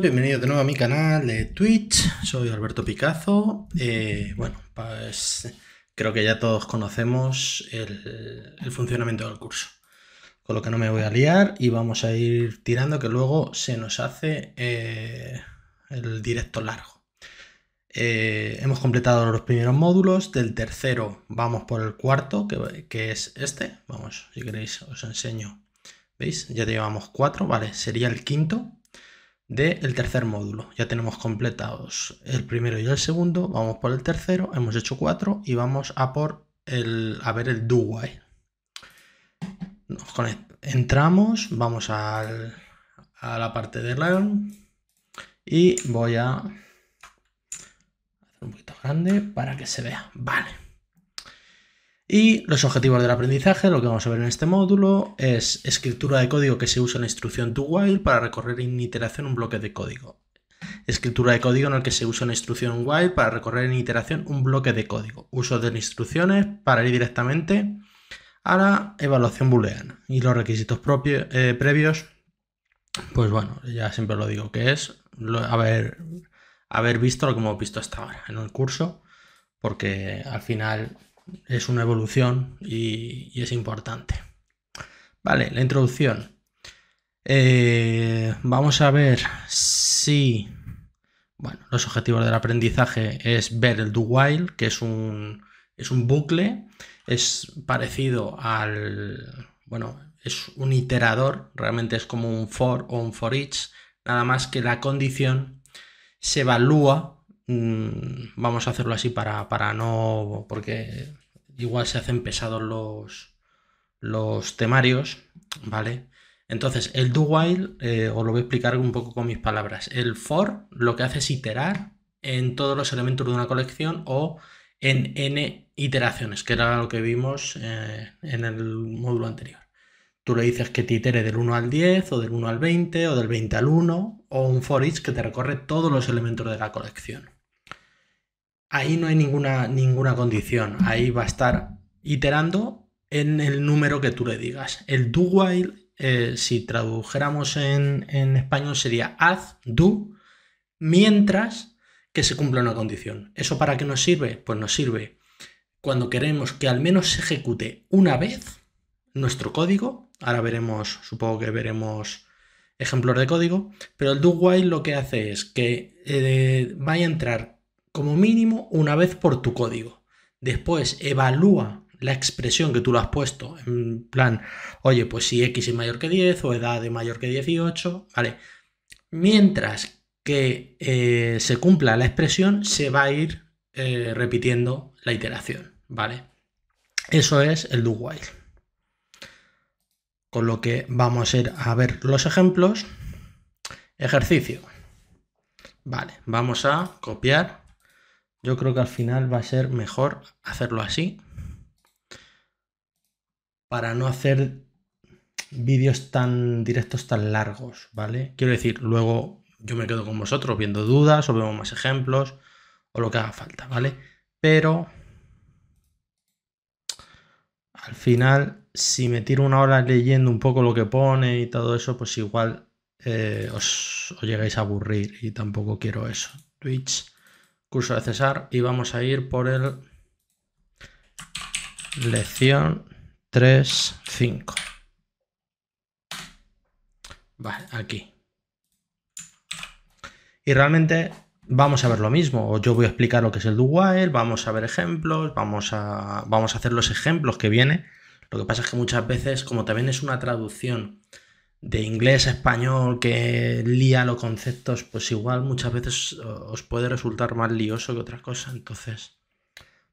bienvenidos de nuevo a mi canal de Twitch, soy Alberto Picazo. Eh, bueno, pues creo que ya todos conocemos el, funcionamiento del curso, con lo que no me voy a liar y vamos a ir tirando que luego se nos hace eh, el directo largo. Eh, hemos completado los primeros módulos, del tercero vamos por el cuarto, que es este, vamos, si queréis os enseño. ¿Veis? Ya llevamos cuatro, vale, sería el quinto del tercer módulo. Ya tenemos completados el primero y el segundo, vamos por el tercero, hemos hecho cuatro y vamos a por el a ver el do Nos entramos, vamos a la parte de learn y voy a hacer un poquito grande para que se vea. Vale. Y los objetivos del aprendizaje, lo que vamos a ver en este módulo, es escritura de código que se usa en la instrucción to while para recorrer en iteración un bloque de código. Escritura de código en el que se usa una instrucción while para recorrer en iteración un bloque de código. Uso de instrucciones para ir directamente a la evaluación booleana. Y los requisitos propios, eh, previos, pues bueno, ya siempre lo digo que es haber visto lo que hemos visto hasta ahora en el curso, porque al final es una evolución y, es importante. Vale, la introducción. Eh, vamos a ver si... Bueno, los objetivos del aprendizaje es ver el do while, que es un, es un bucle, es parecido al... Bueno, es un iterador, realmente es como un for o un for each, nada más que la condición se evalúa, mm, vamos a hacerlo así para, para no, porque igual se hacen pesados los, los temarios, ¿vale? Entonces, el do while, eh, os lo voy a explicar un poco con mis palabras. El for lo que hace es iterar en todos los elementos de una colección o en n iteraciones, que era lo que vimos eh, en el módulo anterior. Tú le dices que te itere del 1 al 10, o del 1 al 20, o del 20 al 1, o un for each que te recorre todos los elementos de la colección ahí no hay ninguna, ninguna condición. Ahí va a estar iterando en el número que tú le digas. El do while, eh, si tradujéramos en, español, sería haz, do, mientras que se cumpla una condición. ¿Eso para qué nos sirve? Pues nos sirve cuando queremos que al menos se ejecute una vez nuestro código. Ahora veremos, supongo que veremos ejemplos de código, pero el do while lo que hace es que eh, vaya a entrar como mínimo una vez por tu código. Después evalúa la expresión que tú lo has puesto, en plan, oye, pues si X es mayor que 10 o edad de mayor que 18, ¿vale? Mientras que eh, se cumpla la expresión, se va a ir eh, repitiendo la iteración, ¿vale? Eso es el do while. Con lo que vamos a ir a ver los ejemplos. Ejercicio. Vale, vamos a copiar yo creo que al final va a ser mejor hacerlo así para no hacer vídeos tan directos, tan largos, ¿vale? Quiero decir, luego yo me quedo con vosotros viendo dudas o vemos más ejemplos o lo que haga falta, ¿vale? Pero al final, si me tiro una hora leyendo un poco lo que pone y todo eso, pues igual eh, os, os llegáis a aburrir y tampoco quiero eso. Twitch curso de César y vamos a ir por el lección 3.5. Vale, aquí. Y realmente vamos a ver lo mismo. Yo voy a explicar lo que es el do while, vamos a ver ejemplos, vamos a, vamos a hacer los ejemplos que viene. Lo que pasa es que muchas veces, como también es una traducción de inglés a español que lía los conceptos, pues igual muchas veces os puede resultar más lioso que otra cosa. Entonces,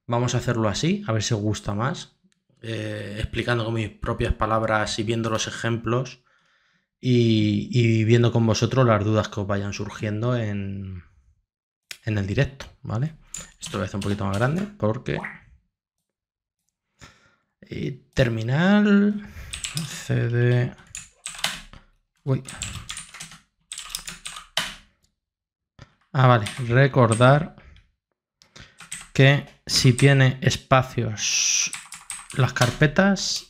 vamos a hacerlo así, a ver si os gusta más, eh, explicando con mis propias palabras y viendo los ejemplos y, viendo con vosotros las dudas que os vayan surgiendo en, en el directo, ¿vale? Esto lo voy a hacer un poquito más grande porque... Y terminal CD Ah, vale. Recordar que si tiene espacios las carpetas...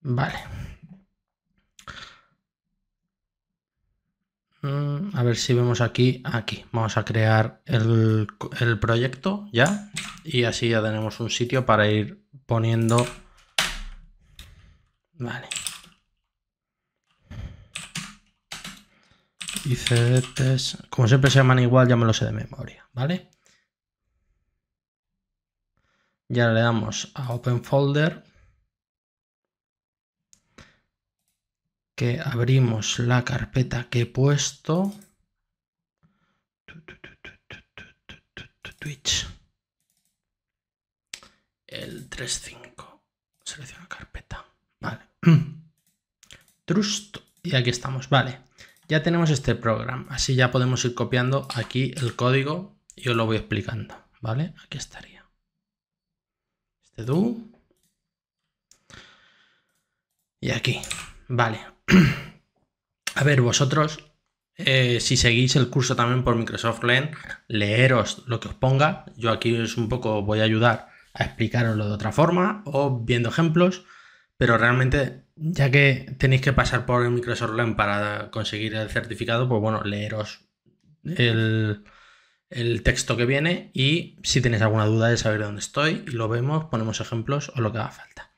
Vale. Mm, a ver si vemos aquí, aquí. Vamos a crear el, el proyecto ya y así ya tenemos un sitio para ir poniendo Vale. Y Como siempre se llaman igual, ya me lo sé de memoria, ¿vale? Ya le damos a Open Folder. Que abrimos la carpeta que he puesto. Twitch. El 3.5. Selecciona carpeta. Vale. Trust. Y aquí estamos. Vale. Ya tenemos este programa. Así ya podemos ir copiando aquí el código y os lo voy explicando. ¿Vale? Aquí estaría. Este do. Y aquí. Vale. A ver, vosotros, eh, si seguís el curso también por Microsoft Learn, leeros lo que os ponga. Yo aquí es un poco voy a ayudar a explicaroslo de otra forma o viendo ejemplos. Pero realmente, ya que tenéis que pasar por el Microsoft Learn para conseguir el certificado, pues bueno, leeros el, texto que viene y si tenéis alguna duda de saber dónde estoy, lo vemos, ponemos ejemplos o lo que haga falta.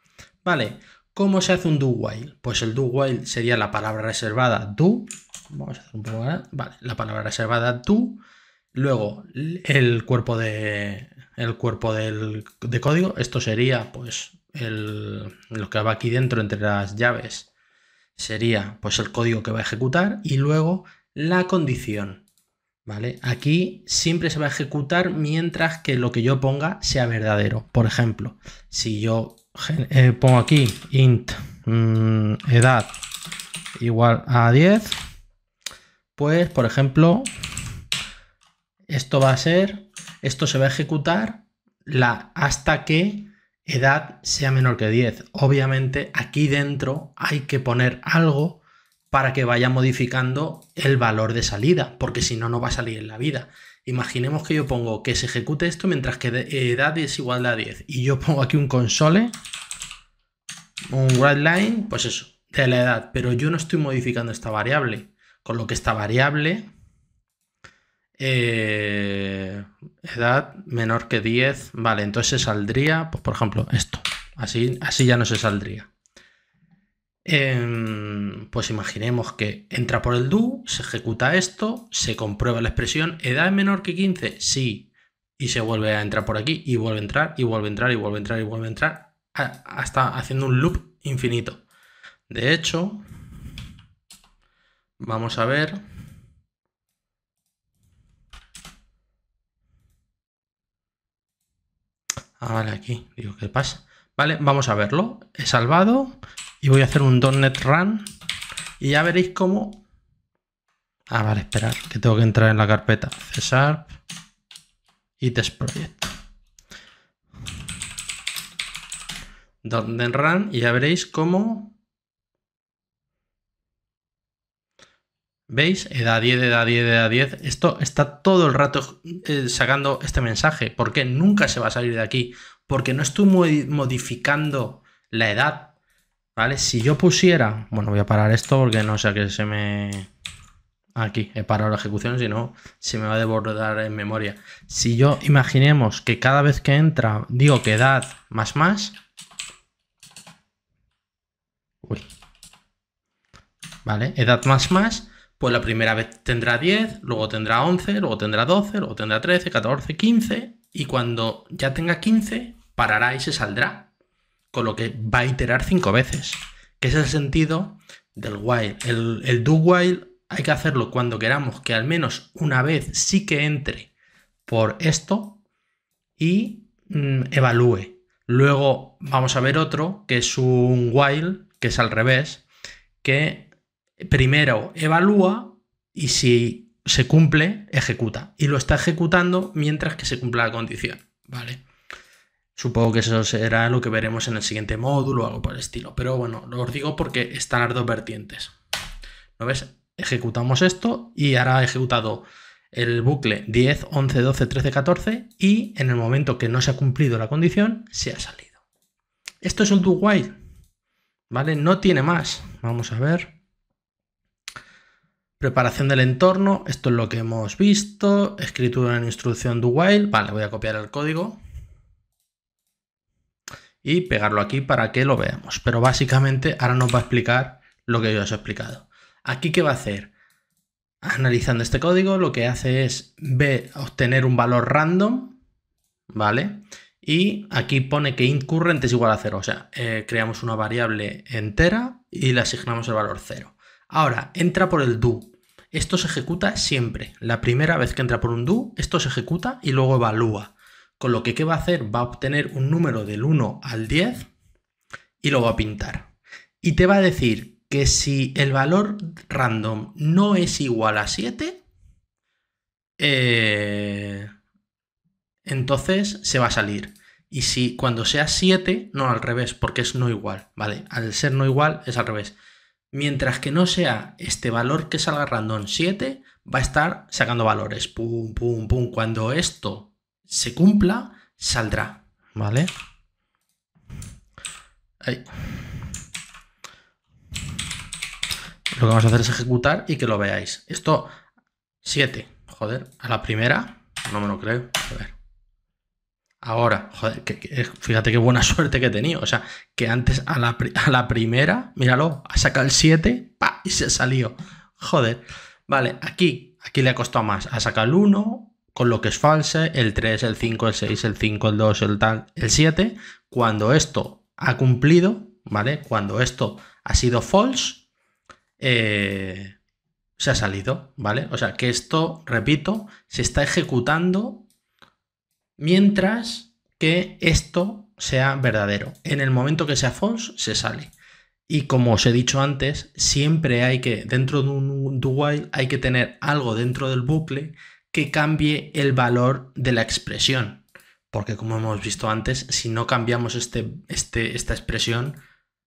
Vale, ¿cómo se hace un do while? Pues el do while sería la palabra reservada do, vamos a hacer un poco más, vale, la palabra reservada do, luego el cuerpo de el cuerpo del, de código, esto sería pues el, lo que va aquí dentro entre las llaves sería pues el código que va a ejecutar y luego la condición. ¿Vale? Aquí siempre se va a ejecutar mientras que lo que yo ponga sea verdadero. Por ejemplo, si yo eh, pongo aquí int mm, edad igual a 10, pues por ejemplo, esto va a ser, esto se va a ejecutar la, hasta que edad sea menor que 10. Obviamente aquí dentro hay que poner algo para que vaya modificando el valor de salida, porque si no, no va a salir en la vida. Imaginemos que yo pongo que se ejecute esto mientras que edad es igual a 10 y yo pongo aquí un console, un line, pues eso, de la edad, pero yo no estoy modificando esta variable, con lo que esta variable eh, edad menor que 10. Vale, entonces saldría, pues por ejemplo, esto. Así, así ya no se saldría. Em, pues imaginemos que entra por el do, se ejecuta esto, se comprueba la expresión, edad menor que 15, sí, y se vuelve a entrar por aquí, y vuelve a entrar, y vuelve a entrar, y vuelve a entrar, y vuelve a entrar, hasta haciendo un loop infinito. De hecho, vamos a ver Ah, vale, aquí. Digo, ¿qué pasa? Vale, vamos a verlo. He salvado y voy a hacer un .NET Run y ya veréis cómo... Ah, vale, esperar, que tengo que entrar en la carpeta César y test project. .NET Run y ya veréis cómo ¿Veis? Edad 10, edad 10, edad 10. Esto está todo el rato eh, sacando este mensaje. porque Nunca se va a salir de aquí. Porque no estoy modificando la edad. ¿Vale? Si yo pusiera... Bueno, voy a parar esto porque no sé que se me... Aquí, he parado la ejecución, si no, se me va a debordar en memoria. Si yo imaginemos que cada vez que entra digo que edad más más... Uy. Vale, edad más más pues la primera vez tendrá 10, luego tendrá 11, luego tendrá 12, luego tendrá 13, 14, 15 y cuando ya tenga 15 parará y se saldrá. Con lo que va a iterar 5 veces, que es el sentido del while. El, do while hay que hacerlo cuando queramos que al menos una vez sí que entre por esto y mm, evalúe. Luego vamos a ver otro que es un while, que es al revés, que primero evalúa y si se cumple, ejecuta. Y lo está ejecutando mientras que se cumpla la condición, ¿vale? Supongo que eso será lo que veremos en el siguiente módulo o algo por el estilo. Pero bueno, lo os digo porque están las dos vertientes. ¿Lo ves? Ejecutamos esto y ahora ha ejecutado el bucle 10, 11, 12, 13, 14 y en el momento que no se ha cumplido la condición, se ha salido. Esto es un do while, ¿vale? No tiene más. Vamos a ver. Preparación del entorno, esto es lo que hemos visto. Escritura en instrucción do while, vale, voy a copiar el código y pegarlo aquí para que lo veamos. Pero básicamente ahora nos va a explicar lo que yo os he explicado. Aquí, ¿qué va a hacer? Analizando este código, lo que hace es obtener un valor random, ¿vale? Y aquí pone que int current es igual a cero, o sea, eh, creamos una variable entera y le asignamos el valor cero. Ahora, entra por el do, esto se ejecuta siempre. La primera vez que entra por un do, esto se ejecuta y luego evalúa. Con lo que, ¿qué va a hacer? Va a obtener un número del 1 al 10 y luego va a pintar. Y te va a decir que si el valor random no es igual a 7, eh, entonces se va a salir. Y si cuando sea 7, no al revés, porque es no igual, ¿vale? Al ser no igual es al revés. Mientras que no sea este valor que salga random 7, va a estar sacando valores. Pum, pum, pum. Cuando esto se cumpla, saldrá. ¿Vale? Ahí. Lo que vamos a hacer es ejecutar y que lo veáis. Esto, 7. Joder, a la primera, no me lo creo. A ver. Ahora, joder, fíjate qué buena suerte que he tenido. O sea, que antes a la, primera, míralo, ha sacado el 7 y se ha salido, Joder. Vale, aquí, aquí le ha costado más. Ha sacado el 1, con lo que es false, el 3, el 5, el 6, el 5, el 2, el tal, el 7. Cuando esto ha cumplido, ¿vale? Cuando esto ha sido false, eh, se ha salido, ¿vale? O sea, que esto, repito, se está ejecutando mientras que esto sea verdadero. En el momento que sea false, se sale. Y como os he dicho antes, siempre hay que, dentro de un do while, hay que tener algo dentro del bucle que cambie el valor de la expresión. Porque como hemos visto antes, si no cambiamos este, este esta expresión,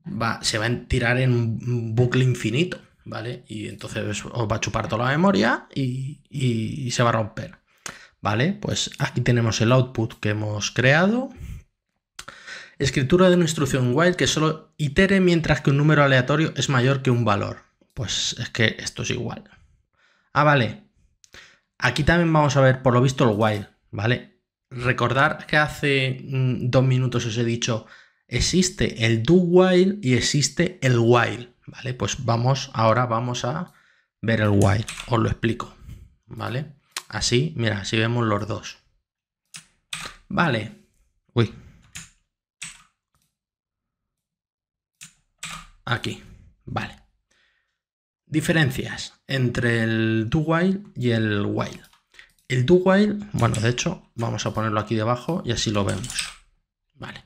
va, se va a tirar en un bucle infinito, ¿vale? Y entonces os va a chupar toda la memoria y se va a romper. ¿Vale? Pues aquí tenemos el output que hemos creado. Escritura de una instrucción while que solo itere mientras que un número aleatorio es mayor que un valor. Pues es que esto es igual. Ah, vale. Aquí también vamos a ver, por lo visto, el while, ¿vale? Recordar que hace mm, dos minutos os he dicho, existe el do while y existe el while, ¿vale? Pues vamos, ahora vamos a ver el while, os lo explico, ¿vale? Así, mira, así vemos los dos. Vale. Uy. Aquí. Vale. Diferencias entre el do while y el while. El do while, bueno, de hecho, vamos a ponerlo aquí debajo y así lo vemos. Vale.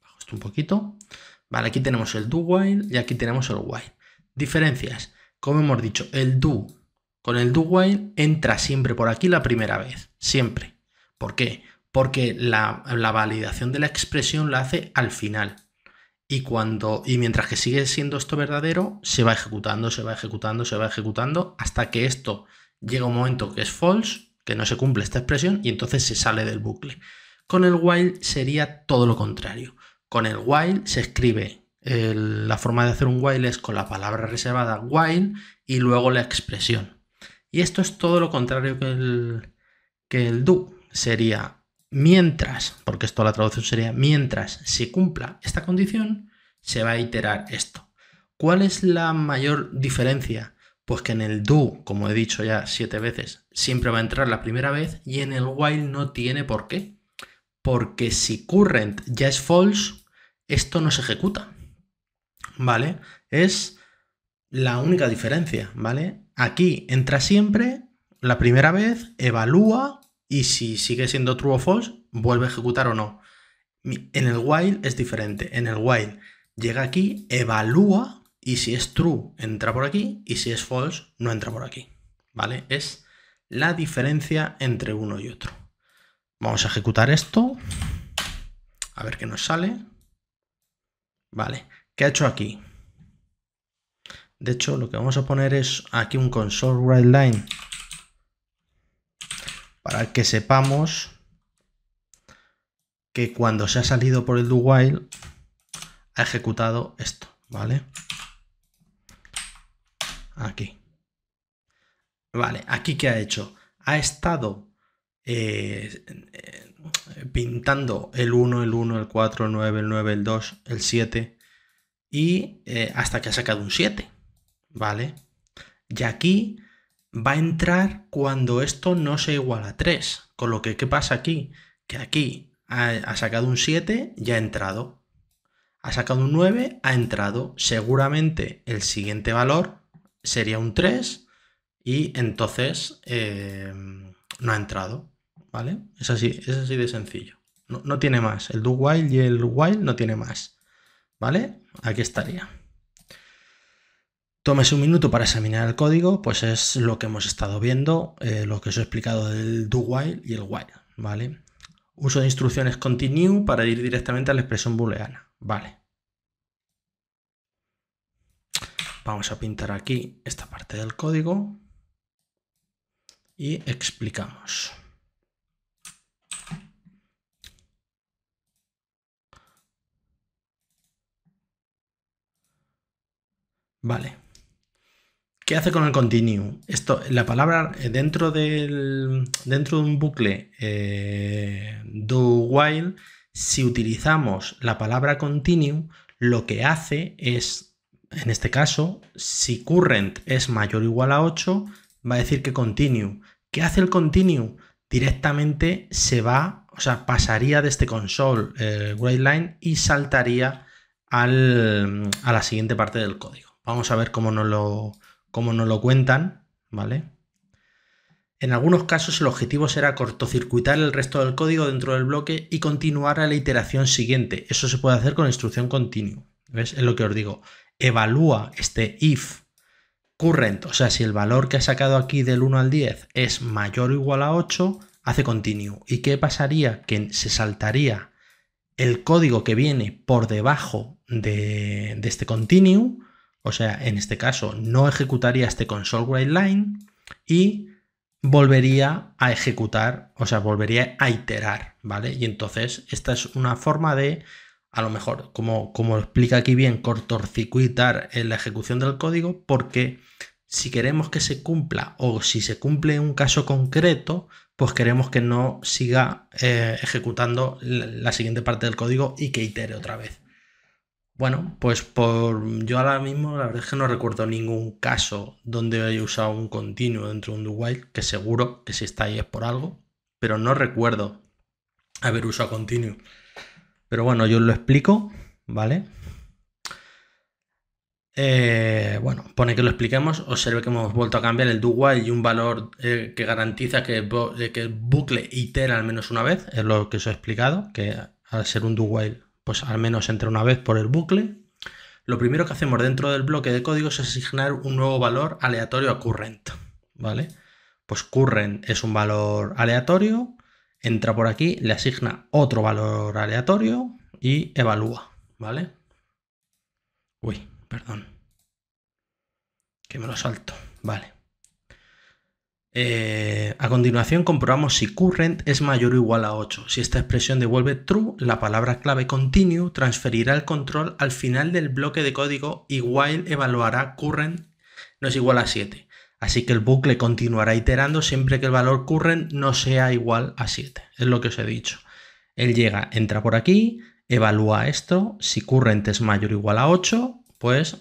Bajo un poquito. Vale, aquí tenemos el do while y aquí tenemos el while. Diferencias. Como hemos dicho, el do con el do while entra siempre por aquí la primera vez, siempre. ¿Por qué? Porque la, validación de la expresión la hace al final. Y cuando y mientras que sigue siendo esto verdadero, se va ejecutando, se va ejecutando, se va ejecutando hasta que esto llega un momento que es false, que no se cumple esta expresión y entonces se sale del bucle. Con el while sería todo lo contrario. Con el while se escribe la forma de hacer un while es con la palabra reservada while y luego la expresión. Y esto es todo lo contrario que el, que el do. Sería mientras, porque esto la traducción sería mientras se cumpla esta condición, se va a iterar esto. ¿Cuál es la mayor diferencia? Pues que en el do, como he dicho ya siete veces, siempre va a entrar la primera vez y en el while no tiene por qué. Porque si current ya es false, esto no se ejecuta. ¿Vale? Es la única diferencia, ¿vale? Aquí entra siempre, la primera vez, evalúa y si sigue siendo true o false, vuelve a ejecutar o no. En el while es diferente. En el while llega aquí, evalúa y si es true entra por aquí y si es false no entra por aquí. ¿Vale? Es la diferencia entre uno y otro. Vamos a ejecutar esto. A ver qué nos sale. Vale. ¿Qué ha hecho aquí? De hecho, lo que vamos a poner es aquí un console para que sepamos que cuando se ha salido por el do while ha ejecutado esto, ¿vale? Aquí. Vale, aquí que ha hecho. Ha estado eh, eh, pintando el 1, el 1, el 4, el 9, el 9, el 2, el 7 y eh, hasta que ha sacado un 7. ¿vale? Y aquí va a entrar cuando esto no sea igual a 3. Con lo que, ¿qué pasa aquí? Que aquí ha, sacado un 7 ya ha entrado. Ha sacado un 9, ha entrado. Seguramente el siguiente valor sería un 3 y entonces eh, no ha entrado. ¿Vale? Es así, es así de sencillo. No, no tiene más. El do while y el while no tiene más. ¿Vale? Aquí estaría. Tómese un minuto para examinar el código, pues es lo que hemos estado viendo, eh, lo que os he explicado del do while y el while, ¿vale? Uso de instrucciones continue para ir directamente a la expresión booleana, ¿vale? Vamos a pintar aquí esta parte del código y explicamos. Vale. ¿Qué hace con el continue? Esto, la palabra eh, dentro, del, dentro de un bucle eh, do while, si utilizamos la palabra continue, lo que hace es, en este caso, si current es mayor o igual a 8, va a decir que continue. ¿Qué hace el continue? Directamente se va, o sea, pasaría de este console eh, y saltaría a la siguiente parte del código. Vamos a ver cómo nos lo, como nos lo cuentan, ¿vale? En algunos casos el objetivo será cortocircuitar el resto del código dentro del bloque y continuar a la iteración siguiente. Eso se puede hacer con instrucción CONTINUE. ¿Ves? Es lo que os digo. Evalúa este if current, o sea, si el valor que ha sacado aquí del 1 al 10 es mayor o igual a 8, hace continue. ¿Y qué pasaría? Que se saltaría el código que viene por debajo de, de este continue o sea, en este caso no ejecutaría este console line y volvería a ejecutar, o sea, volvería a iterar, ¿vale? Y entonces esta es una forma de, a lo mejor, como, como explica aquí bien, cortocircuitar la ejecución del código porque si queremos que se cumpla o si se cumple un caso concreto, pues queremos que no siga eh, ejecutando la siguiente parte del código y que itere otra vez. Bueno, pues por yo ahora mismo la verdad es que no recuerdo ningún caso donde haya usado un continuo dentro de un do while, que seguro que si está ahí es por algo, pero no recuerdo haber usado continuo. Pero bueno, yo os lo explico, ¿vale? Eh, bueno, pone que lo expliquemos. Observe que hemos vuelto a cambiar el do while y un valor eh, que garantiza que, eh, que, el bucle itera al menos una vez, es lo que os he explicado, que al ser un do while pues al menos entra una vez por el bucle, lo primero que hacemos dentro del bloque de código es asignar un nuevo valor aleatorio a current, ¿vale? Pues current es un valor aleatorio, entra por aquí, le asigna otro valor aleatorio y evalúa, ¿vale? Uy, perdón, que me lo salto, vale. Eh, a continuación comprobamos si current es mayor o igual a 8. Si esta expresión devuelve true, la palabra clave continue transferirá el control al final del bloque de código y while evaluará current no es igual a 7. Así que el bucle continuará iterando siempre que el valor current no sea igual a 7. Es lo que os he dicho. Él llega, entra por aquí, evalúa esto. Si current es mayor o igual a 8, pues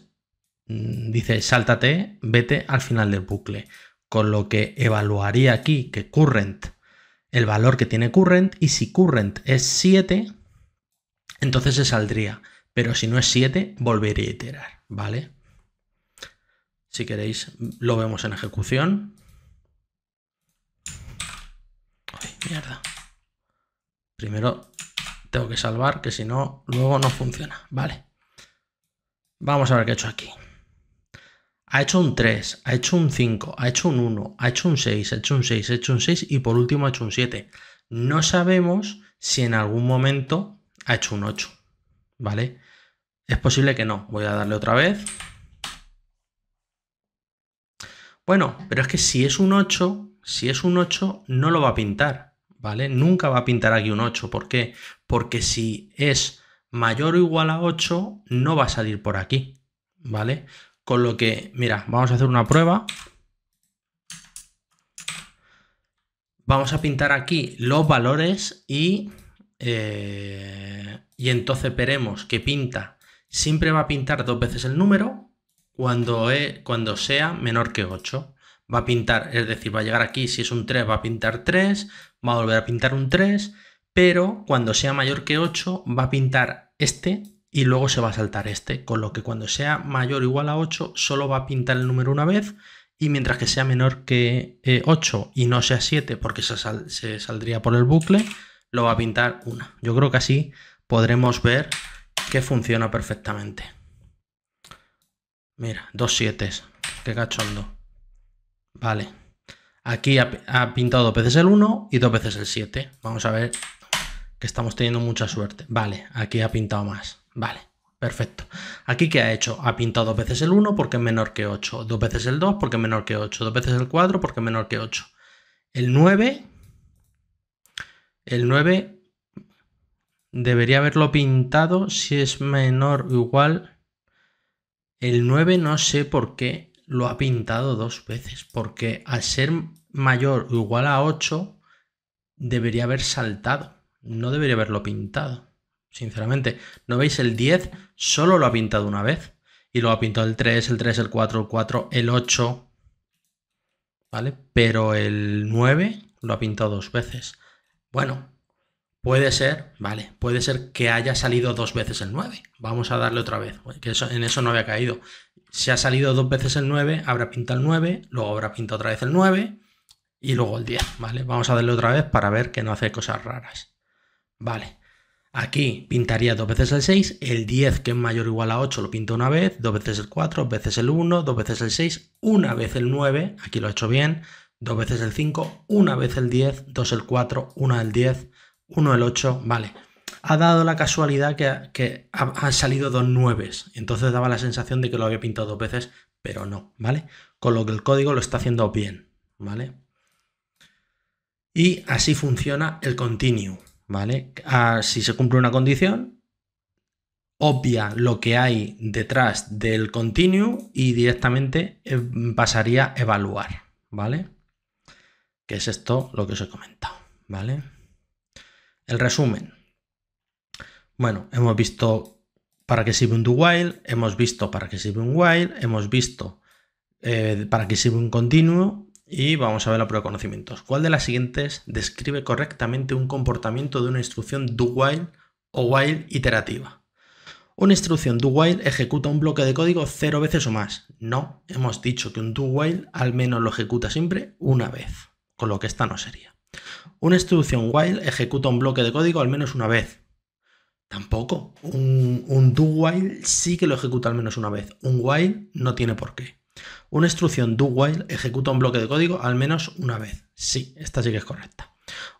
mm, dice sáltate, vete al final del bucle con lo que evaluaría aquí que current, el valor que tiene current, y si current es 7, entonces se saldría. Pero si no es 7, volvería a iterar, ¿vale? Si queréis, lo vemos en ejecución. mierda. Primero tengo que salvar, que si no, luego no funciona. Vale. Vamos a ver qué he hecho aquí ha hecho un 3, ha hecho un 5, ha hecho un 1, ha hecho un 6, ha hecho un 6, ha hecho un 6 y por último ha hecho un 7. No sabemos si en algún momento ha hecho un 8, ¿vale? Es posible que no. Voy a darle otra vez. Bueno, pero es que si es un 8, si es un 8 no lo va a pintar, ¿vale? Nunca va a pintar aquí un 8. ¿Por qué? Porque si es mayor o igual a 8 no va a salir por aquí, ¿vale? Con lo que, mira, vamos a hacer una prueba. Vamos a pintar aquí los valores y, eh, y entonces veremos que pinta. Siempre va a pintar dos veces el número cuando, e, cuando sea menor que 8 va a pintar, es decir, va a llegar aquí, si es un 3 va a pintar 3, va a volver a pintar un 3, pero cuando sea mayor que 8 va a pintar este y luego se va a saltar este, con lo que cuando sea mayor o igual a 8 solo va a pintar el número una vez y mientras que sea menor que 8 eh, y no sea 7 porque se, saldría por el bucle, lo va a pintar una. Yo creo que así podremos ver que funciona perfectamente. Mira, dos 7, qué cachondo. Vale, aquí ha, ha pintado dos veces el 1 y dos veces el 7. Vamos a ver que estamos teniendo mucha suerte. Vale, aquí ha pintado más. Vale, perfecto. ¿Aquí qué ha hecho? Ha pintado dos veces el 1 porque es menor que 8, dos veces el 2 porque es menor que 8, dos veces el 4 porque es menor que 8. El 9, el 9 debería haberlo pintado si es menor o igual. El 9 no sé por qué lo ha pintado dos veces, porque al ser mayor o igual a 8 debería haber saltado, no debería haberlo pintado sinceramente. ¿No veis el 10? Solo lo ha pintado una vez. Y lo ha pintado el 3, el 3, el 4, el 4, el 8. ¿Vale? Pero el 9 lo ha pintado dos veces. Bueno, puede ser, vale, puede ser que haya salido dos veces el 9. Vamos a darle otra vez, que eso, en eso no había caído. Si ha salido dos veces el 9, habrá pintado el 9, luego habrá pintado otra vez el 9 y luego el 10, ¿vale? Vamos a darle otra vez para ver que no hace cosas raras. Vale. Aquí pintaría dos veces el 6, el 10 que es mayor o igual a 8 lo pinto una vez, dos veces el 4, dos veces el 1, dos veces el 6, una vez el 9, aquí lo he hecho bien, dos veces el 5, una vez el 10, dos el 4, una el 10, uno el 8, vale. Ha dado la casualidad que, han salido dos 9, entonces daba la sensación de que lo había pintado dos veces, pero no, ¿vale? Con lo que el código lo está haciendo bien, ¿vale? Y así funciona el continue. ¿vale? Ah, si se cumple una condición, obvia lo que hay detrás del continuo y directamente eh, pasaría a evaluar, ¿vale? Que es esto lo que os he comentado, ¿vale? El resumen. Bueno, hemos visto para qué sirve un do while, hemos visto para qué sirve un while, hemos visto eh, para qué sirve un continuo, y vamos a ver la prueba de conocimientos. ¿Cuál de las siguientes describe correctamente un comportamiento de una instrucción do while o while iterativa? Una instrucción do while ejecuta un bloque de código cero veces o más. No, hemos dicho que un do while al menos lo ejecuta siempre una vez, con lo que esta no sería. Una instrucción while ejecuta un bloque de código al menos una vez. Tampoco. Un, do while sí que lo ejecuta al menos una vez. Un while no tiene por qué. Una instrucción do while ejecuta un bloque de código al menos una vez. Sí, esta sí que es correcta.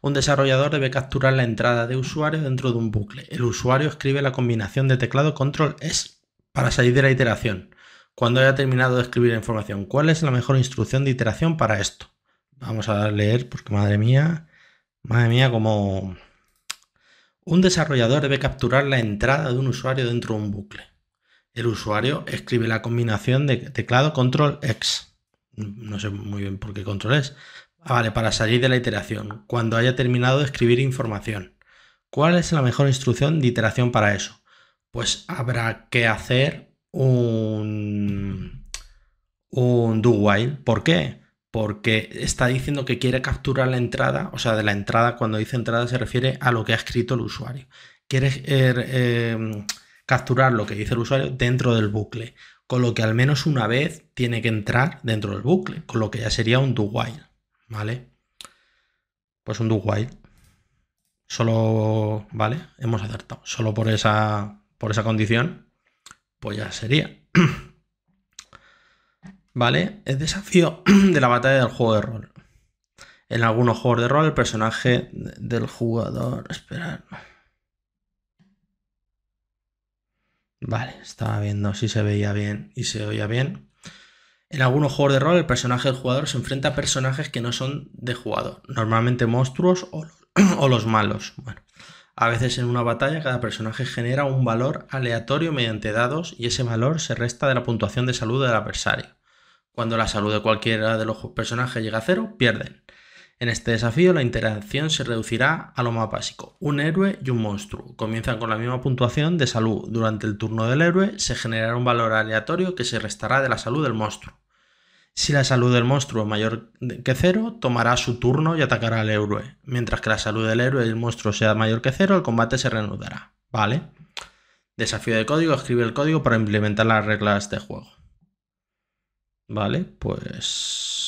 Un desarrollador debe capturar la entrada de usuario dentro de un bucle. El usuario escribe la combinación de teclado control S para salir de la iteración. Cuando haya terminado de escribir la información, ¿cuál es la mejor instrucción de iteración para esto? Vamos a leer porque madre mía, madre mía, como... Un desarrollador debe capturar la entrada de un usuario dentro de un bucle el usuario escribe la combinación de teclado control X. No sé muy bien por qué control es. Ah, vale, para salir de la iteración, cuando haya terminado de escribir información. ¿Cuál es la mejor instrucción de iteración para eso? Pues habrá que hacer un, un do while. ¿Por qué? Porque está diciendo que quiere capturar la entrada, o sea, de la entrada, cuando dice entrada se refiere a lo que ha escrito el usuario. Quiere eh, eh, capturar lo que dice el usuario dentro del bucle, con lo que al menos una vez tiene que entrar dentro del bucle, con lo que ya sería un do while, ¿vale? Pues un do while. Solo, ¿vale? Hemos acertado. Solo por esa, por esa condición, pues ya sería. ¿Vale? El desafío de la batalla del juego de rol. En algunos juegos de rol, el personaje del jugador. Esperar. Vale, estaba viendo si se veía bien y se oía bien. En algunos juegos de rol, el personaje del jugador se enfrenta a personajes que no son de jugador, normalmente monstruos o los, malos. a veces en una batalla cada personaje genera un valor aleatorio mediante dados y ese valor se resta de la puntuación de salud del adversario. Cuando la salud de cualquiera de los personajes llega a cero, pierden. En este desafío la interacción se reducirá a lo más básico, un héroe y un monstruo. Comienzan con la misma puntuación de salud. Durante el turno del héroe se generará un valor aleatorio que se restará de la salud del monstruo. Si la salud del monstruo es mayor que cero, tomará su turno y atacará al héroe. Mientras que la salud del héroe y el monstruo sea mayor que cero, el combate se reanudará. ¿Vale? Desafío de código, escribe el código para implementar las reglas de juego. Vale, pues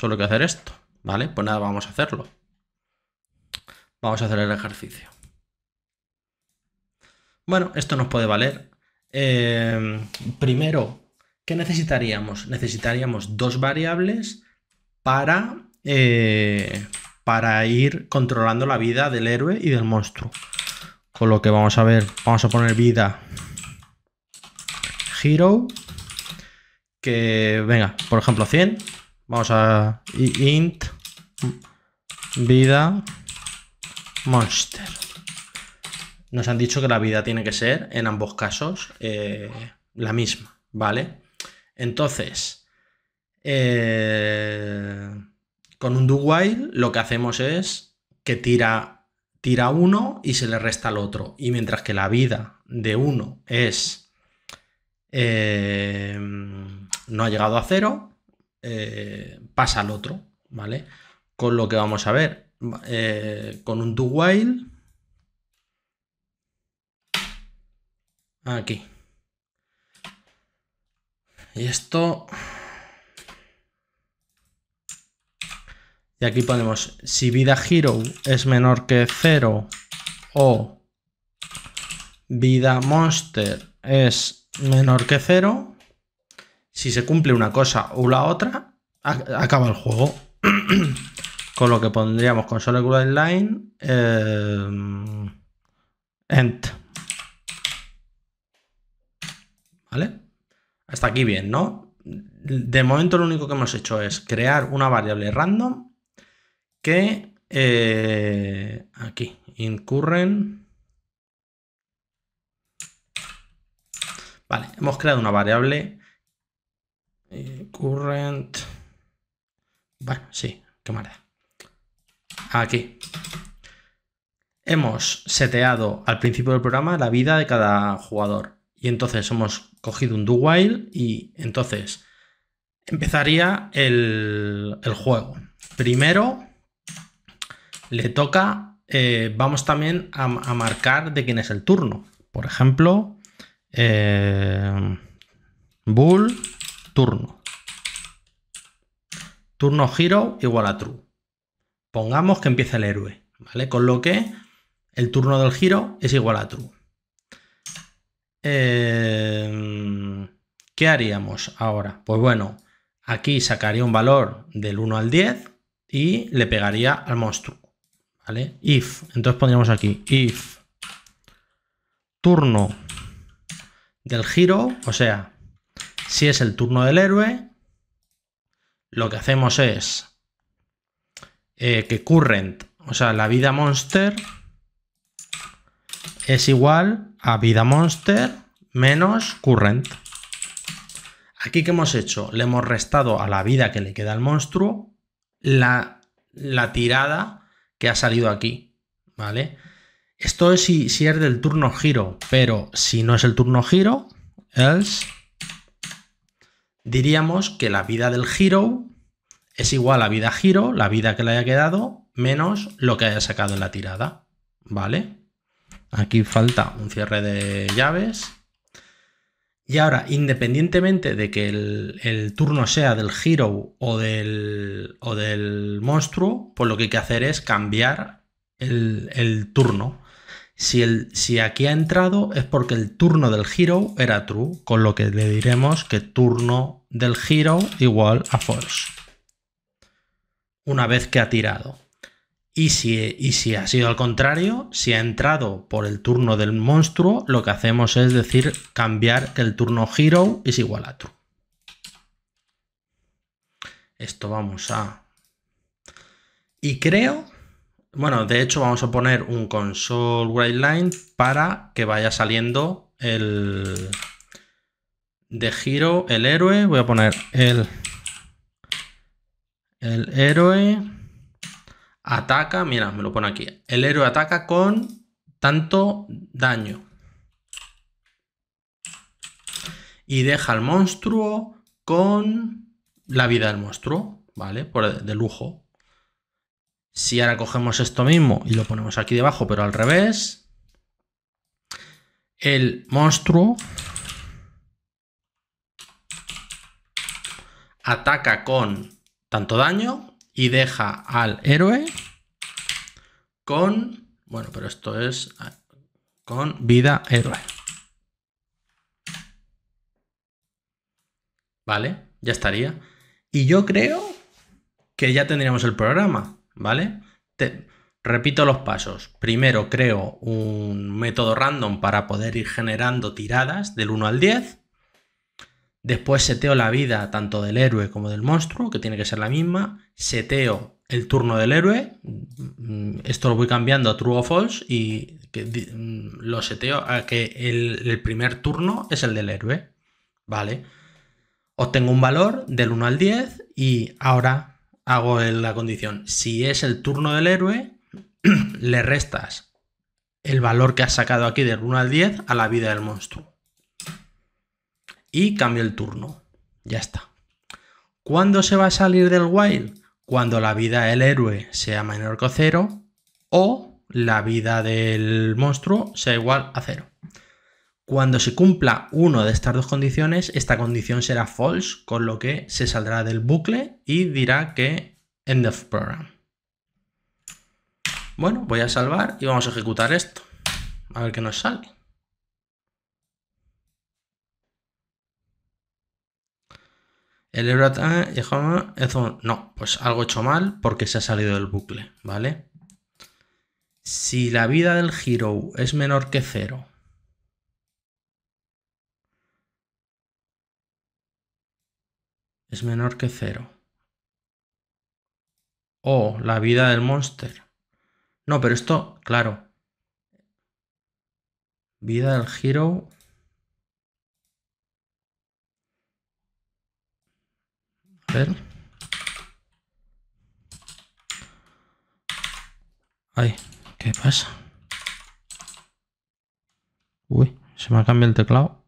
Solo hay que hacer esto, ¿vale? Pues nada, vamos a hacerlo. Vamos a hacer el ejercicio. Bueno, esto nos puede valer. Em, primero, ¿qué necesitaríamos? Necesitaríamos dos variables para, eh, para ir controlando la vida del héroe y del monstruo. Con lo que vamos a ver, vamos a poner vida hero, que venga, por ejemplo 100 Vamos a int vida monster. Nos han dicho que la vida tiene que ser, en ambos casos, eh, la misma, ¿vale? Entonces, eh, con un do while lo que hacemos es que tira, tira uno y se le resta al otro. Y mientras que la vida de uno es... Eh, no ha llegado a cero, eh, pasa al otro, ¿vale? Con lo que vamos a ver, eh, con un do while, aquí. Y esto... Y aquí ponemos, si vida hero es menor que 0 o vida monster es menor que 0, si se cumple una cosa o la otra, acaba el juego. Con lo que pondríamos console Online eh, End. ¿Vale? Hasta aquí bien, ¿no? De momento lo único que hemos hecho es crear una variable random que eh, aquí incurren. Vale, hemos creado una variable eh, current. Bueno, sí, qué Aquí. Hemos seteado al principio del programa la vida de cada jugador. Y entonces hemos cogido un do while y entonces empezaría el, juego. Primero le toca, eh, vamos también a, marcar de quién es el turno. Por ejemplo, eh, bull turno. Turno giro igual a true. Pongamos que empieza el héroe, ¿vale? Con lo que el turno del giro es igual a true. Eh, ¿Qué haríamos ahora? Pues bueno, aquí sacaría un valor del 1 al 10 y le pegaría al monstruo, ¿vale? If, entonces pondríamos aquí, if turno del giro, o sea, si es el turno del héroe, lo que hacemos es eh, que current, o sea, la vida monster es igual a vida monster menos current. Aquí que hemos hecho, le hemos restado a la vida que le queda al monstruo la, tirada que ha salido aquí, ¿vale? Esto es si, si es del turno giro, pero si no es el turno giro, else diríamos que la vida del hero es igual a vida hero, la vida que le haya quedado, menos lo que haya sacado en la tirada, ¿vale? Aquí falta un cierre de llaves. Y ahora, independientemente de que el, turno sea del hero o del, o del monstruo, por pues lo que hay que hacer es cambiar el turno, si, el, si aquí ha entrado es porque el turno del hero era true, con lo que le diremos que turno del hero igual a false. Una vez que ha tirado. Y si, y si, ha sido al contrario, si ha entrado por el turno del monstruo, lo que hacemos es decir cambiar que el turno hero es igual a true. Esto vamos a... Y creo bueno, de hecho vamos a poner un console guideline para que vaya saliendo el de giro el héroe. Voy a poner el, el héroe ataca. Mira, me lo pone aquí. El héroe ataca con tanto daño. Y deja al monstruo con la vida del monstruo. ¿Vale? Por de lujo. Si ahora cogemos esto mismo y lo ponemos aquí debajo, pero al revés, el monstruo ataca con tanto daño y deja al héroe con, bueno, pero esto es ah, con vida héroe. Vale, ya estaría. Y yo creo que ya tendríamos el programa. ¿vale? repito los pasos. Primero creo un método random para poder ir generando tiradas del 1 al 10. Después seteo la vida tanto del héroe como del monstruo, que tiene que ser la misma. Seteo el turno del héroe. Esto lo voy cambiando a true o false y lo seteo a que el, el primer turno es el del héroe. Vale. Obtengo un valor del 1 al 10 y ahora hago la condición. Si es el turno del héroe, le restas el valor que has sacado aquí del 1 al 10 a la vida del monstruo. Y cambio el turno. Ya está. ¿Cuándo se va a salir del while? Cuando la vida del héroe sea menor que 0 o la vida del monstruo sea igual a 0. Cuando se cumpla uno de estas dos condiciones, esta condición será false, con lo que se saldrá del bucle y dirá que end of program. Bueno, voy a salvar y vamos a ejecutar esto. A ver qué nos sale. El no, pues algo hecho mal porque se ha salido del bucle, ¿vale? Si la vida del hero es menor que cero es menor que cero. O oh, la vida del monster. No, pero esto, claro. Vida del hero. A ver. Ay, ¿qué pasa? Uy, se me ha cambiado el teclado.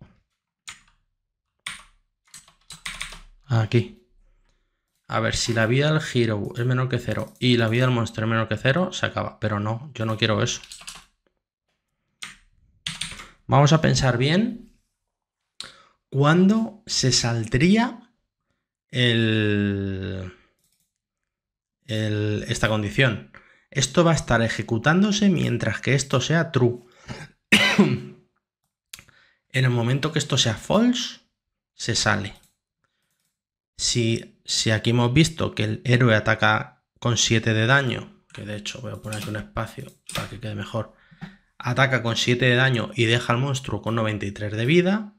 Aquí. A ver, si la vida del giro es menor que cero y la vida del monstruo es menor que cero, se acaba. Pero no, yo no quiero eso. Vamos a pensar bien cuándo se saldría el, esta condición. Esto va a estar ejecutándose mientras que esto sea true. en el momento que esto sea false, se sale. Si, aquí hemos visto que el héroe ataca con 7 de daño, que de hecho voy a poner aquí un espacio para que quede mejor, ataca con 7 de daño y deja al monstruo con 93 de vida,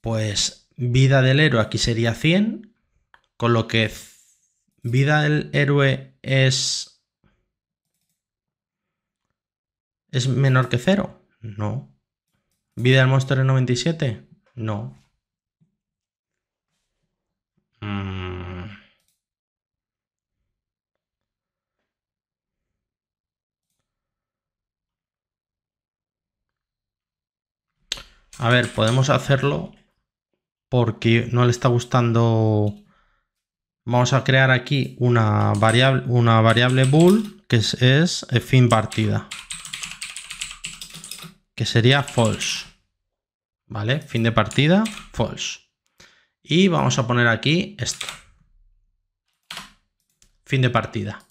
pues vida del héroe aquí sería 100, con lo que vida del héroe es es menor que 0? No. Vida del monstruo es 97? No. A ver, podemos hacerlo porque no le está gustando. Vamos a crear aquí una variable, una variable bool que es, es fin partida, que sería false. ¿Vale? Fin de partida, false. Y vamos a poner aquí esto. Fin de partida.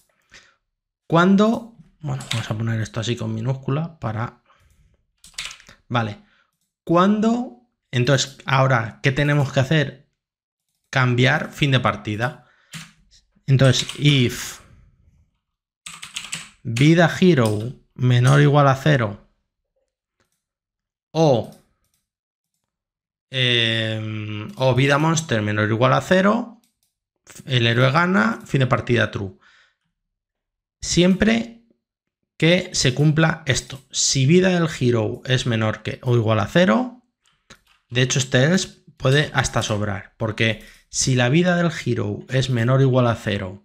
Cuando, bueno, vamos a poner esto así con minúscula para... Vale, cuando, Entonces, ahora, ¿qué tenemos que hacer? Cambiar fin de partida. Entonces, if vida hero menor o igual a cero o, em, o vida monster menor o igual a cero, el héroe gana, fin de partida true. Siempre que se cumpla esto. Si vida del hero es menor que o igual a cero, de hecho este else puede hasta sobrar, porque si la vida del hero es menor o igual a cero,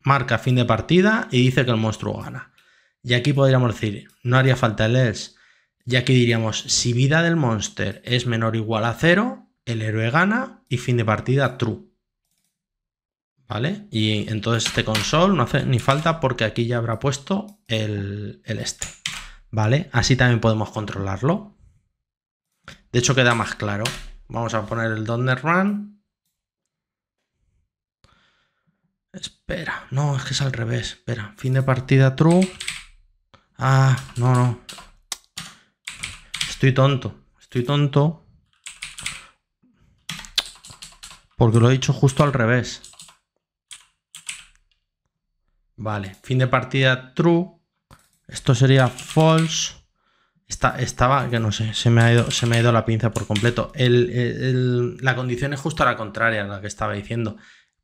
marca fin de partida y dice que el monstruo gana. Y aquí podríamos decir, no haría falta el else, ya que diríamos, si vida del monster es menor o igual a cero, el héroe gana y fin de partida true. ¿Vale? Y entonces este console no hace ni falta porque aquí ya habrá puesto el, este. ¿Vale? Así también podemos controlarlo. De hecho queda más claro. Vamos a poner el donner run. Espera, no, es que es al revés. Espera, fin de partida true. Ah, no, no. Estoy tonto, estoy tonto. Porque lo he dicho justo al revés. Vale, fin de partida true. Esto sería false. está estaba, que no sé, se me, ha ido, se me ha ido la pinza por completo. la condición es justo la contraria a la que estaba diciendo.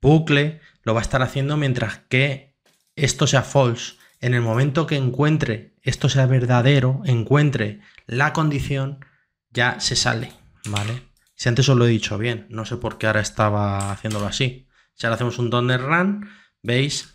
Bucle lo va a estar haciendo mientras que esto sea false. En el momento que encuentre esto sea verdadero, encuentre la condición, ya se sale, ¿vale? Si antes os lo he dicho bien, no sé por qué ahora estaba haciéndolo así. Si ahora hacemos un donner run, veis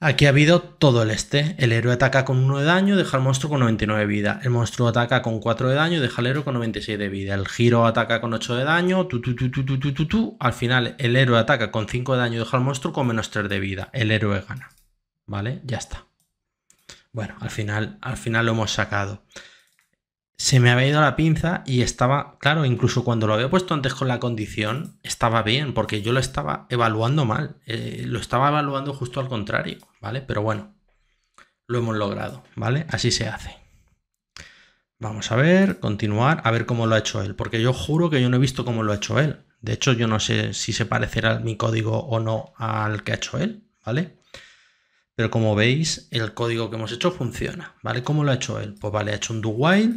Aquí ha habido todo el este. El héroe ataca con 1 de daño, deja al monstruo con 99 de vida. El monstruo ataca con 4 de daño, deja al héroe con 96 de vida. El giro ataca con 8 de daño, tu, tu, Al final, el héroe ataca con 5 de daño, deja al monstruo con menos 3 de vida. El héroe gana. ¿Vale? Ya está. Bueno, al final, al final lo hemos sacado se me había ido la pinza y estaba, claro, incluso cuando lo había puesto antes con la condición, estaba bien, porque yo lo estaba evaluando mal, eh, lo estaba evaluando justo al contrario, ¿vale? Pero bueno, lo hemos logrado, ¿vale? Así se hace. Vamos a ver, continuar, a ver cómo lo ha hecho él, porque yo juro que yo no he visto cómo lo ha hecho él. De hecho, yo no sé si se parecerá mi código o no al que ha hecho él, ¿vale? Pero como veis, el código que hemos hecho funciona, ¿vale? ¿Cómo lo ha hecho él? Pues vale, ha hecho un do while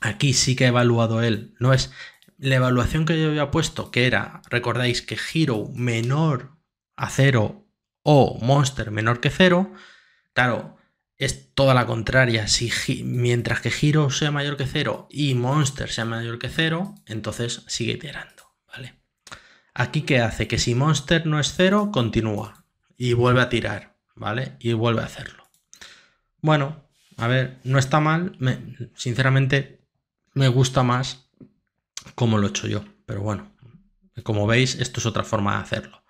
aquí sí que ha evaluado él. No es la evaluación que yo había puesto, que era, recordáis que giro menor a cero o monster menor que cero, claro, es toda la contraria. Si mientras que giro sea mayor que cero y monster sea mayor que cero, entonces sigue tirando, ¿vale? Aquí qué hace? Que si monster no es cero, continúa y vuelve a tirar, ¿vale? Y vuelve a hacerlo. Bueno, a ver, no está mal, sinceramente me gusta más como lo he hecho yo. Pero bueno, como veis, esto es otra forma de hacerlo.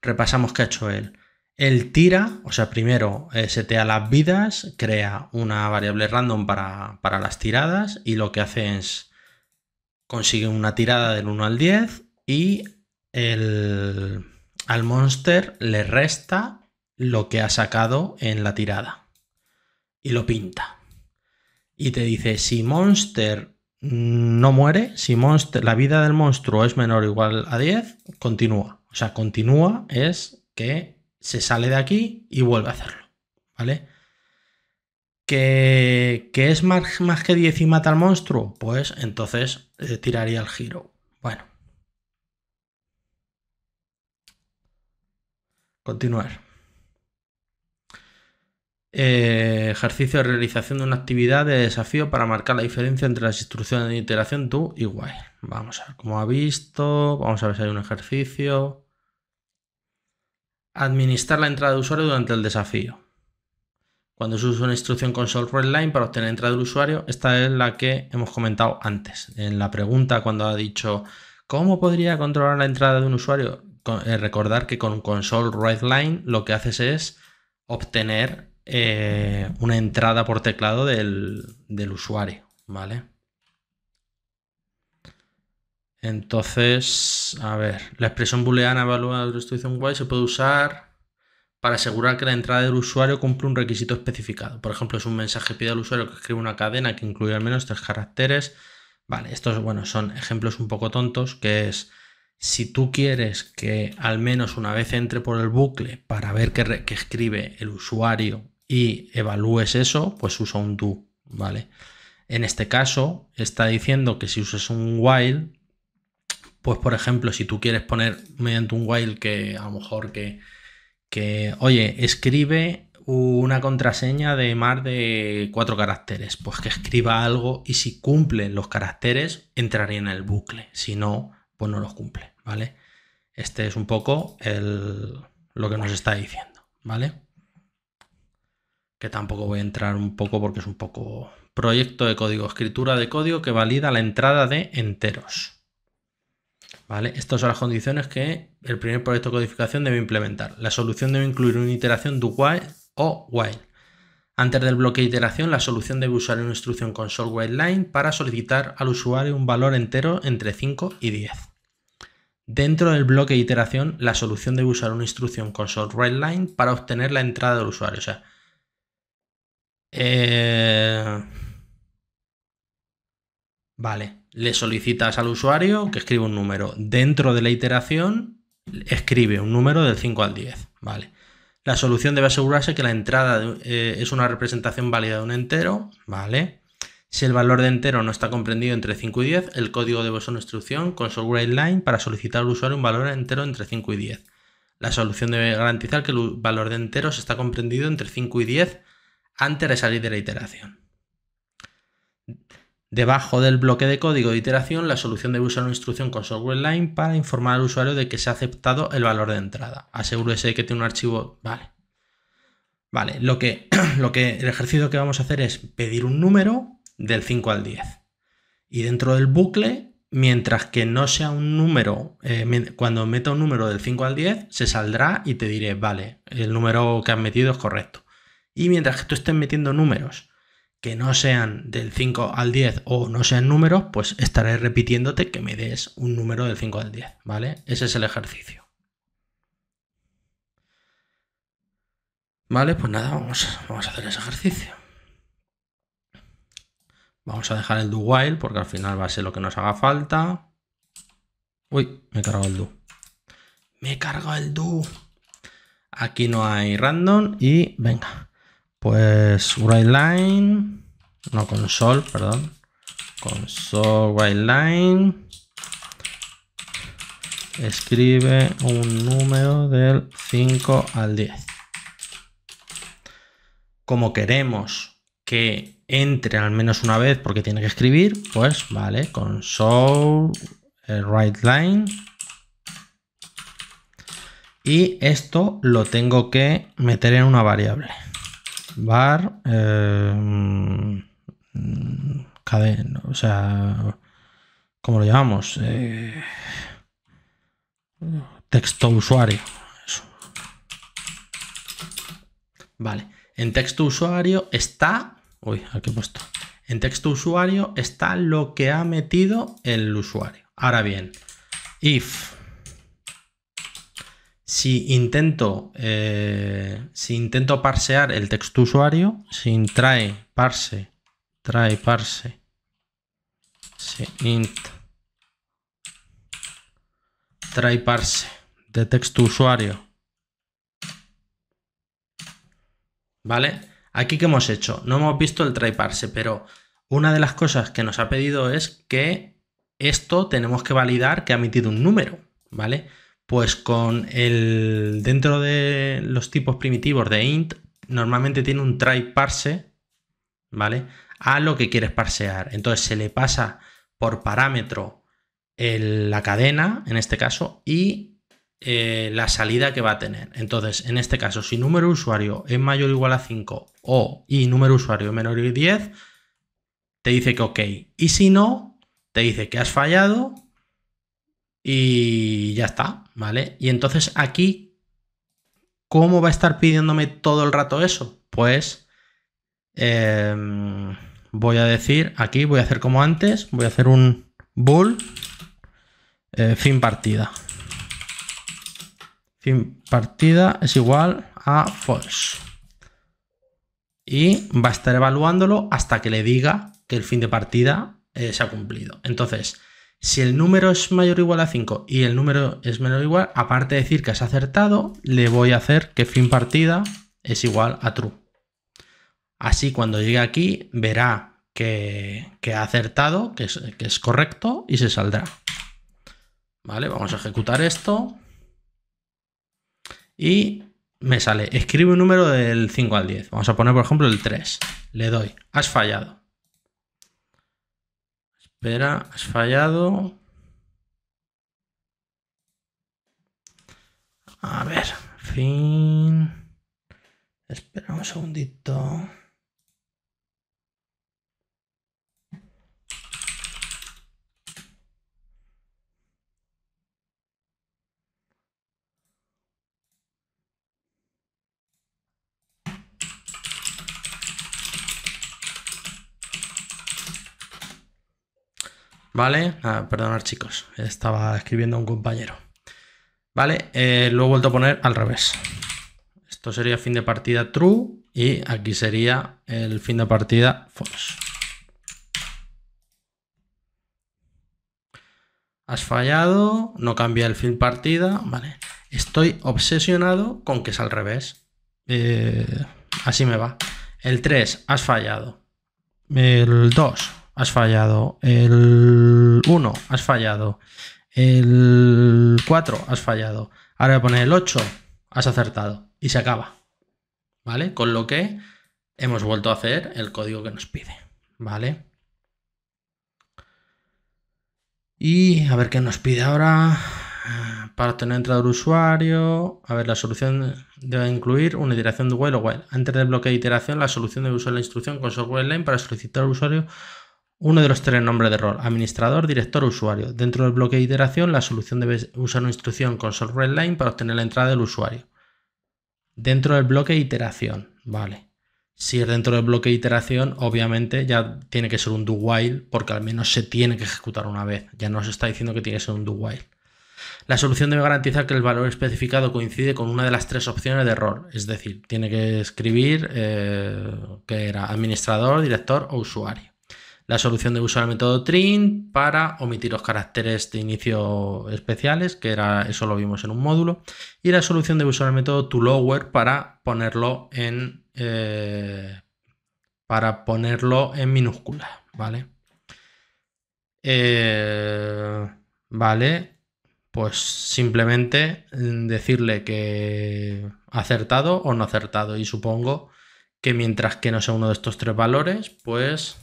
Repasamos qué ha hecho él. Él tira, o sea, primero eh, setea las vidas, crea una variable random para, para las tiradas y lo que hace es consigue una tirada del 1 al 10 y el, al monster le resta lo que ha sacado en la tirada y lo pinta y te dice, si Monster no muere, si Monster, la vida del monstruo es menor o igual a 10, continúa. O sea, continúa es que se sale de aquí y vuelve a hacerlo. ¿Vale? ¿Que, es más, más, que 10 y mata al monstruo? Pues entonces eh, tiraría el giro. Bueno. Continuar. Eh, ejercicio de realización de una actividad de desafío para marcar la diferencia entre las instrucciones de iteración tú y while. Vamos a ver cómo ha visto, vamos a ver si hay un ejercicio. Administrar la entrada de usuario durante el desafío. Cuando se usa una instrucción console readline para obtener entrada del usuario, esta es la que hemos comentado antes. En la pregunta cuando ha dicho, ¿cómo podría controlar la entrada de un usuario? Eh, recordar que con console readline lo que haces es obtener eh, una entrada por teclado del, usuario, ¿vale? Entonces, a ver, la expresión booleana evaluada de restricción se puede usar para asegurar que la entrada del usuario cumple un requisito especificado. Por ejemplo, es un mensaje que pide al usuario que escribe una cadena que incluye al menos tres caracteres. Vale, estos, bueno, son ejemplos un poco tontos, que es si tú quieres que al menos una vez entre por el bucle para ver qué, que escribe el usuario y evalúes eso, pues usa un do, ¿vale? En este caso está diciendo que si usas un while, pues por ejemplo, si tú quieres poner mediante un while que a lo mejor que, que oye, escribe una contraseña de más de cuatro caracteres, pues que escriba algo y si cumple los caracteres entraría en el bucle, si no, pues no los cumple, ¿vale? Este es un poco el, lo que nos está diciendo, ¿vale? que tampoco voy a entrar un poco porque es un poco proyecto de código, escritura de código que valida la entrada de enteros. ¿Vale? Estas son las condiciones que el primer proyecto de codificación debe implementar. La solución debe incluir una iteración do while e o while. Antes del bloque de iteración, la solución debe usar una instrucción console line para solicitar al usuario un valor entero entre 5 y 10. Dentro del bloque de iteración, la solución debe usar una instrucción console line para obtener la entrada del usuario. O sea, eh, vale, le solicitas al usuario que escriba un número. Dentro de la iteración, escribe un número del 5 al 10. Vale. La solución debe asegurarse que la entrada eh, es una representación válida de un entero. Vale. Si el valor de entero no está comprendido entre 5 y 10, el código debe ser una instrucción con line para solicitar al usuario un valor entero entre 5 y 10. La solución debe garantizar que el valor de entero se está comprendido entre 5 y 10 antes de salir de la iteración. Debajo del bloque de código de iteración, la solución debe usar una instrucción con software line para informar al usuario de que se ha aceptado el valor de entrada. Asegúrese de que tiene un archivo. Vale. Vale, lo que, lo que el ejercicio que vamos a hacer es pedir un número del 5 al 10. Y dentro del bucle, mientras que no sea un número, eh, cuando meta un número del 5 al 10, se saldrá y te diré, vale, el número que has metido es correcto. Y mientras que tú estés metiendo números que no sean del 5 al 10 o no sean números, pues estaré repitiéndote que me des un número del 5 al 10, ¿vale? Ese es el ejercicio. Vale, pues nada, vamos, vamos a hacer ese ejercicio. Vamos a dejar el do while porque al final va a ser lo que nos haga falta. Uy, me he cargado el do. Me he cargado el do. Aquí no hay random y venga. Pues line, no console, perdón. Console line escribe un número del 5 al 10. Como queremos que entre al menos una vez porque tiene que escribir, pues vale, console eh, write line. Y esto lo tengo que meter en una variable bar, eh, cadena, o sea, ¿cómo lo llamamos? Eh, texto usuario. Vale, en texto usuario está, uy, aquí he puesto, en texto usuario está lo que ha metido el usuario. Ahora bien, if si intento, eh, si intento parsear el texto usuario, sin trae parse, trae parse, si int, trae parse de texto usuario, ¿vale? Aquí qué hemos hecho, no hemos visto el try parse, pero una de las cosas que nos ha pedido es que esto tenemos que validar que ha emitido un número, ¿vale? vale pues con el. Dentro de los tipos primitivos de int, normalmente tiene un try parse, ¿vale? A lo que quieres parsear. Entonces se le pasa por parámetro la cadena, en este caso, y eh, la salida que va a tener. Entonces, en este caso, si número usuario es mayor o igual a 5 o y número usuario menor o 10, te dice que ok. Y si no, te dice que has fallado y ya está, ¿vale? Y entonces aquí, ¿cómo va a estar pidiéndome todo el rato eso? Pues em, voy a decir, aquí voy a hacer como antes, voy a hacer un bull eh, fin partida. Fin partida es igual a false. Y va a estar evaluándolo hasta que le diga que el fin de partida eh, se ha cumplido. Entonces, si el número es mayor o igual a 5 y el número es menor o igual, aparte de decir que has acertado, le voy a hacer que fin partida es igual a true. Así cuando llegue aquí verá que, ha acertado, que es, correcto y se saldrá. Vale, vamos a ejecutar esto. Y me sale, escribe un número del 5 al 10. Vamos a poner por ejemplo el 3. Le doy, has fallado. Espera, has fallado. A ver, fin. Espera un segundito. ¿Vale? Ah, perdonad chicos, estaba escribiendo a un compañero. ¿Vale? Eh, lo he vuelto a poner al revés. Esto sería fin de partida true y aquí sería el fin de partida false. Has fallado, no cambia el fin partida, vale. Estoy obsesionado con que es al revés. Eh, así me va. El 3, has fallado. El 2, has fallado. El 1, has fallado. El 4, has fallado. Ahora voy a poner el 8, has acertado. Y se acaba. ¿Vale? Con lo que hemos vuelto a hacer el código que nos pide. ¿Vale? Y a ver qué nos pide ahora. Para tener entrada de usuario. A ver, la solución debe incluir una iteración de web o web. Antes del bloque de iteración, la solución debe usar la instrucción con software line para solicitar al usuario uno de los tres nombres de error, administrador, director o usuario. Dentro del bloque de iteración, la solución debe usar una instrucción console redline para obtener la entrada del usuario. Dentro del bloque de iteración, vale. Si es dentro del bloque de iteración, obviamente ya tiene que ser un do while, porque al menos se tiene que ejecutar una vez. Ya no se está diciendo que tiene que ser un do while. La solución debe garantizar que el valor especificado coincide con una de las tres opciones de error, es decir, tiene que escribir eh, que era administrador, director o usuario la solución de usar del método trim para omitir los caracteres de inicio especiales, que era eso lo vimos en un módulo, y la solución de usar del método toLower para ponerlo en eh, para ponerlo en minúscula, ¿vale? Eh, vale, pues simplemente mm, decirle que acertado o no acertado y supongo que mientras que no sea uno de estos tres valores, pues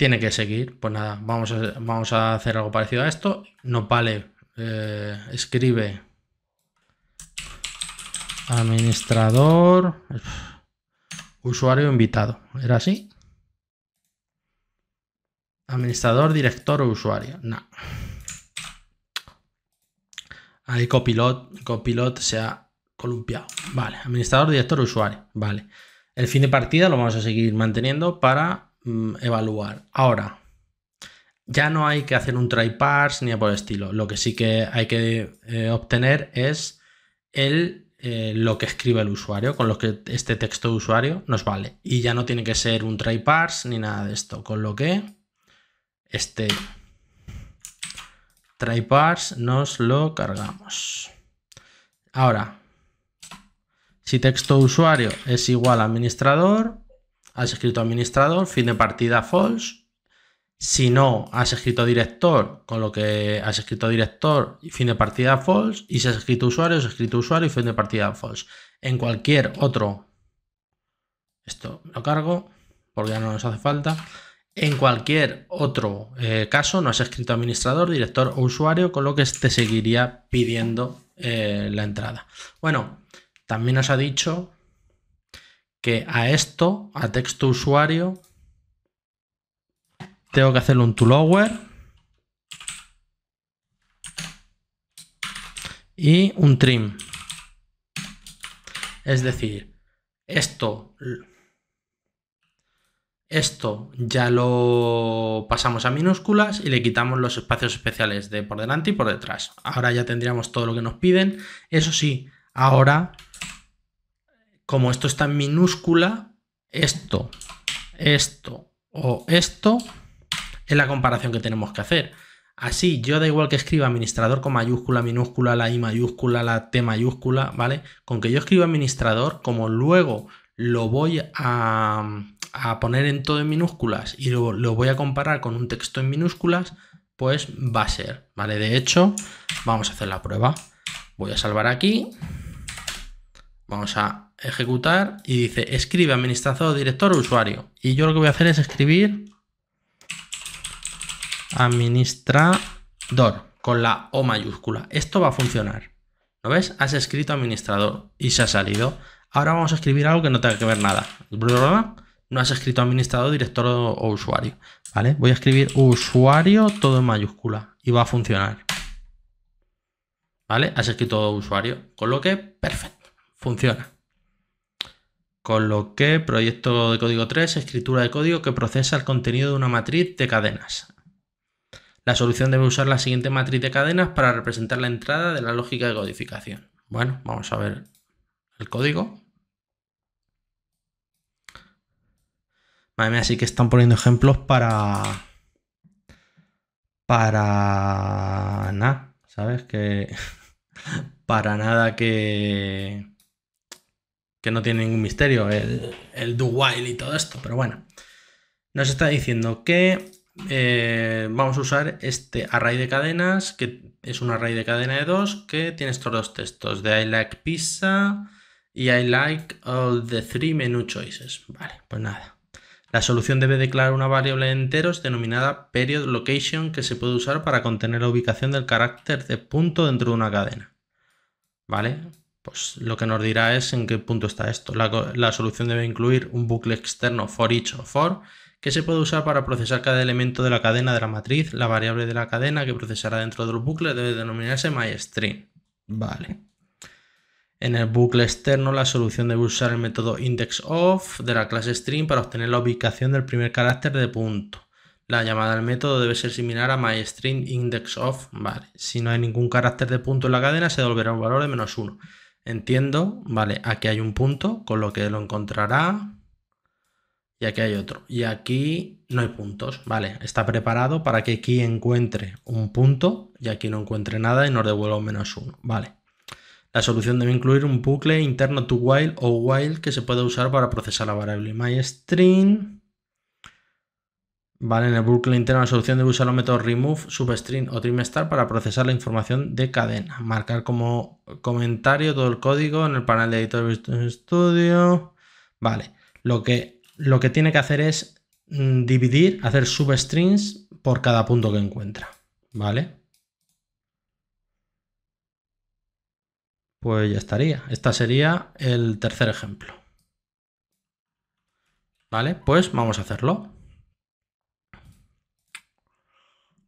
tiene que seguir. Pues nada, vamos a, vamos a hacer algo parecido a esto. No vale. Eh, escribe administrador usuario invitado. ¿Era así? Administrador, director o usuario. No. Ahí copilot, copilot se ha columpiado. Vale, administrador, director, o usuario. Vale. El fin de partida lo vamos a seguir manteniendo para Mm, evaluar. Ahora, ya no hay que hacer un try parse ni por el estilo. Lo que sí que hay que eh, obtener es el, eh, lo que escribe el usuario, con lo que este texto de usuario nos vale. Y ya no tiene que ser un try parse ni nada de esto. Con lo que este try parse nos lo cargamos. Ahora, si texto usuario es igual a administrador, has escrito administrador, fin de partida false. Si no, has escrito director, con lo que has escrito director fin de partida false. Y si has escrito usuario, has escrito usuario y fin de partida false. En cualquier otro, esto lo cargo porque ya no nos hace falta. En cualquier otro eh, caso, no has escrito administrador, director o usuario, con lo que te seguiría pidiendo eh, la entrada. Bueno, también nos ha dicho que a esto, a texto usuario, tengo que hacerle un toLower y un trim. Es decir, esto, esto ya lo pasamos a minúsculas y le quitamos los espacios especiales de por delante y por detrás. Ahora ya tendríamos todo lo que nos piden. Eso sí, ahora como esto está en minúscula, esto, esto o esto es la comparación que tenemos que hacer. Así, yo da igual que escriba administrador con mayúscula, minúscula, la I mayúscula, la T mayúscula, ¿vale? Con que yo escriba administrador, como luego lo voy a, poner en todo en minúsculas y lo, lo, voy a comparar con un texto en minúsculas, pues va a ser, ¿vale? De hecho, vamos a hacer la prueba. Voy a salvar aquí. Vamos a ejecutar y dice escribe administrador, director o usuario. Y yo lo que voy a hacer es escribir administrador con la O mayúscula. Esto va a funcionar. ¿Lo ves? Has escrito administrador y se ha salido. Ahora vamos a escribir algo que no tenga que ver nada. No has escrito administrador, director o, usuario. ¿Vale? Voy a escribir usuario todo en mayúscula y va a funcionar. ¿Vale? Has escrito usuario. Con lo que, perfecto. Funciona con lo que proyecto de código 3, escritura de código que procesa el contenido de una matriz de cadenas. La solución debe usar la siguiente matriz de cadenas para representar la entrada de la lógica de codificación. Bueno, vamos a ver el código. Madre mía, sí que están poniendo ejemplos para... Para... nada, ¿sabes? Que... para nada que que no tiene ningún misterio, el, do while y todo esto, pero bueno. Nos está diciendo que eh, vamos a usar este array de cadenas, que es un array de cadena de dos, que tiene estos dos textos de I like pizza y I like all the three menu choices. Vale, pues nada. La solución debe declarar una variable enteros denominada period location que se puede usar para contener la ubicación del carácter de punto dentro de una cadena. ¿Vale? pues lo que nos dirá es en qué punto está esto. La, solución debe incluir un bucle externo for each o for que se puede usar para procesar cada elemento de la cadena de la matriz. La variable de la cadena que procesará dentro del bucle debe denominarse myString. Vale. En el bucle externo, la solución debe usar el método indexOf de la clase string para obtener la ubicación del primer carácter de punto. La llamada al método debe ser similar a myString.indexOf. Vale. Si no hay ningún carácter de punto en la cadena, se devolverá un valor de menos 1. Entiendo, vale, aquí hay un punto, con lo que lo encontrará. Y aquí hay otro. Y aquí no hay puntos, vale. Está preparado para que aquí encuentre un punto y aquí no encuentre nada y nos devuelva un menos uno, vale. La solución debe incluir un bucle interno to while o while que se puede usar para procesar la variable myString. Vale, en el bucle interno la solución de usar los métodos remove, substring o trimestar para procesar la información de cadena. Marcar como comentario todo el código en el panel de editor Visual Studio. Vale, lo que, lo que tiene que hacer es mm, dividir, hacer substrings por cada punto que encuentra. Vale. Pues ya estaría. Este sería el tercer ejemplo. Vale, pues vamos a hacerlo.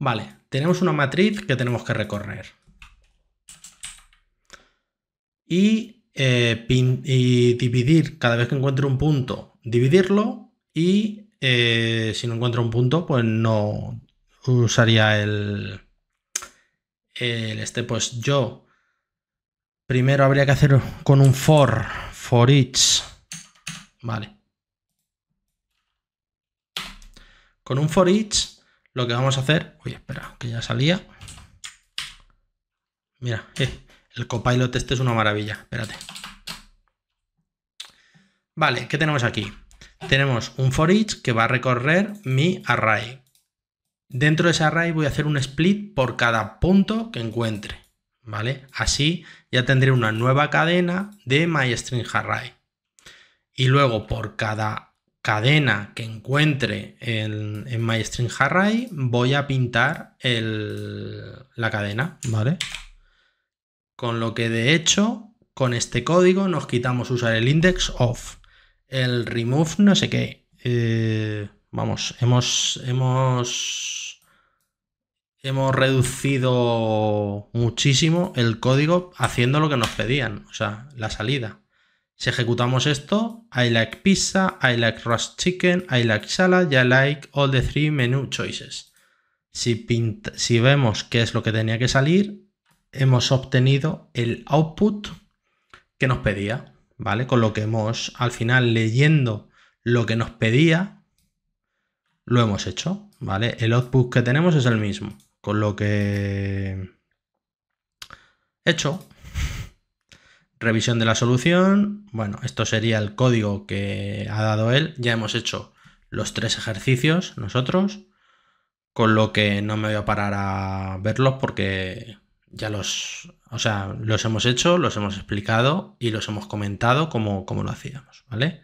Vale, tenemos una matriz que tenemos que recorrer. Eh, y, dividir, cada vez que encuentre un punto, dividirlo. Y eh, si no encuentro un punto, pues no usaría el, el este. Pues yo primero habría que hacer con un for, for each. Vale. Con un for each lo que vamos a hacer, oye, espera, que ya salía. Mira, eh, el copilot este es una maravilla, espérate. Vale, ¿qué tenemos aquí? Tenemos un for each que va a recorrer mi array. Dentro de ese array voy a hacer un split por cada punto que encuentre, ¿vale? Así ya tendré una nueva cadena de myStringArray. Y luego por cada cadena que encuentre en, en voy a pintar la cadena, ¿vale? Con lo que de hecho, con este código nos quitamos usar el index of, el remove no sé qué. Eh, vamos, hemos, hemos, hemos reducido muchísimo el código haciendo lo que nos pedían, o sea, la salida. Si ejecutamos esto, I like pizza, I like roast chicken, I like salad, I like all the three menu choices. Si, si vemos qué es lo que tenía que salir, hemos obtenido el output que nos pedía, ¿vale? Con lo que hemos, al final, leyendo lo que nos pedía, lo hemos hecho, ¿vale? El output que tenemos es el mismo, con lo que hecho, revisión de la solución. Bueno, esto sería el código que ha dado él. Ya hemos hecho los tres ejercicios nosotros, con lo que no me voy a parar a verlos porque ya los, o sea, los hemos hecho, los hemos explicado y los hemos comentado como, como lo hacíamos, ¿vale?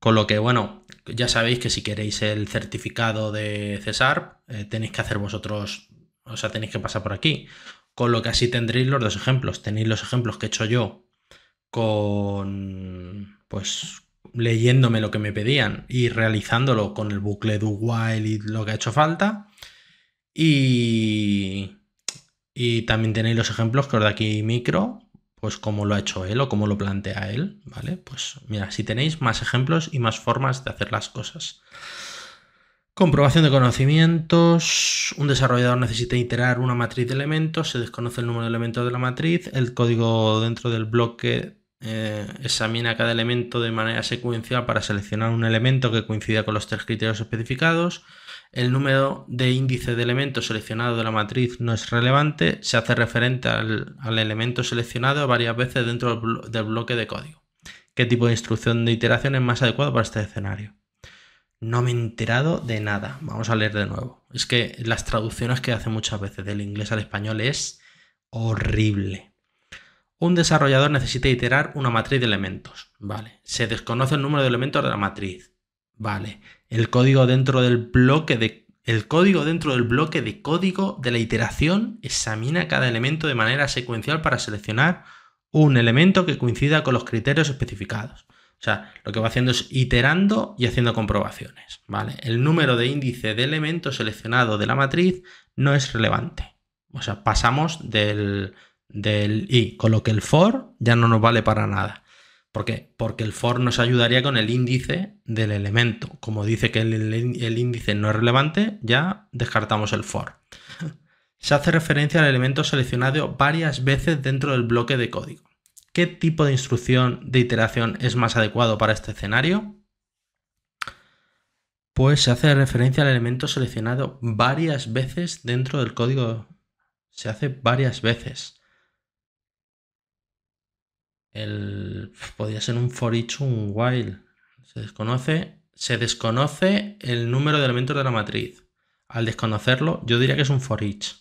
Con lo que, bueno, ya sabéis que si queréis el certificado de Cesar, eh, tenéis que hacer vosotros, o sea, tenéis que pasar por aquí. Con lo que así tendréis los dos ejemplos. Tenéis los ejemplos que he hecho yo con, pues, leyéndome lo que me pedían y realizándolo con el bucle do while y lo que ha hecho falta. Y, y también tenéis los ejemplos que os da aquí micro, pues cómo lo ha hecho él o cómo lo plantea él, ¿vale? Pues mira, si tenéis más ejemplos y más formas de hacer las cosas. Comprobación de conocimientos. Un desarrollador necesita iterar una matriz de elementos. Se desconoce el número de elementos de la matriz. El código dentro del bloque eh, examina cada elemento de manera secuencial para seleccionar un elemento que coincida con los tres criterios especificados. El número de índice de elementos seleccionado de la matriz no es relevante. Se hace referente al, elemento seleccionado varias veces dentro del bloque de código. ¿Qué tipo de instrucción de iteración es más adecuado para este escenario? No me he enterado de nada. Vamos a leer de nuevo. Es que las traducciones que hace muchas veces del inglés al español es horrible. Un desarrollador necesita iterar una matriz de elementos. Vale. Se desconoce el número de elementos de la matriz. Vale. El código dentro del bloque de el código dentro del bloque de código de la iteración examina cada elemento de manera secuencial para seleccionar un elemento que coincida con los criterios especificados. O sea, lo que va haciendo es iterando y haciendo comprobaciones, ¿vale? El número de índice de elemento seleccionado de la matriz no es relevante. O sea, pasamos del, del i, con lo que el for ya no nos vale para nada. ¿Por qué? Porque el for nos ayudaría con el índice del elemento. Como dice que el índice no es relevante, ya descartamos el for. Se hace referencia al elemento seleccionado varias veces dentro del bloque de código. ¿Qué tipo de instrucción de iteración es más adecuado para este escenario? Pues se hace referencia al elemento seleccionado varias veces dentro del código. Se hace varias veces. El, podría ser un for each, un while. Se desconoce, se desconoce el número de elementos de la matriz. Al desconocerlo, yo diría que es un for each.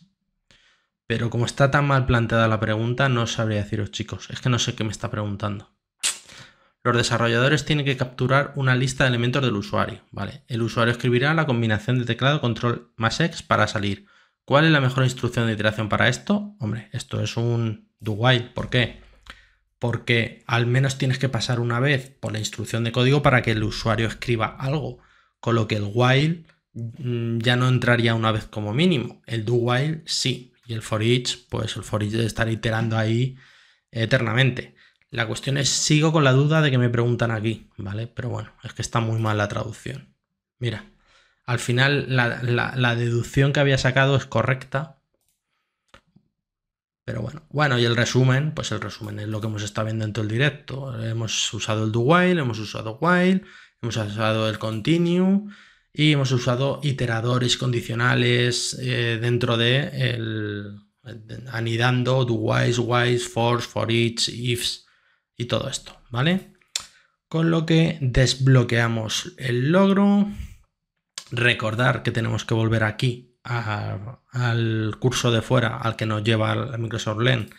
Pero como está tan mal planteada la pregunta, no sabría deciros, chicos. Es que no sé qué me está preguntando. Los desarrolladores tienen que capturar una lista de elementos del usuario. ¿vale? El usuario escribirá la combinación de teclado control más X para salir. ¿Cuál es la mejor instrucción de iteración para esto? Hombre, esto es un do while. ¿Por qué? Porque al menos tienes que pasar una vez por la instrucción de código para que el usuario escriba algo. Con lo que el while mm, ya no entraría una vez como mínimo. El do while sí. Y el for each, pues el for each estar iterando ahí eternamente. La cuestión es, sigo con la duda de que me preguntan aquí, ¿vale? Pero bueno, es que está muy mal la traducción. Mira, al final la, deducción que había sacado es correcta. Pero bueno, bueno, y el resumen, pues el resumen es lo que hemos estado viendo en todo el directo. Hemos usado el do while, hemos usado while, hemos usado el continue, y hemos usado iteradores condicionales eh, dentro de el, anidando, do wise, wise, force, for each, ifs y todo esto, ¿vale? Con lo que desbloqueamos el logro. Recordar que tenemos que volver aquí al curso de fuera al que nos lleva el Microsoft LEN,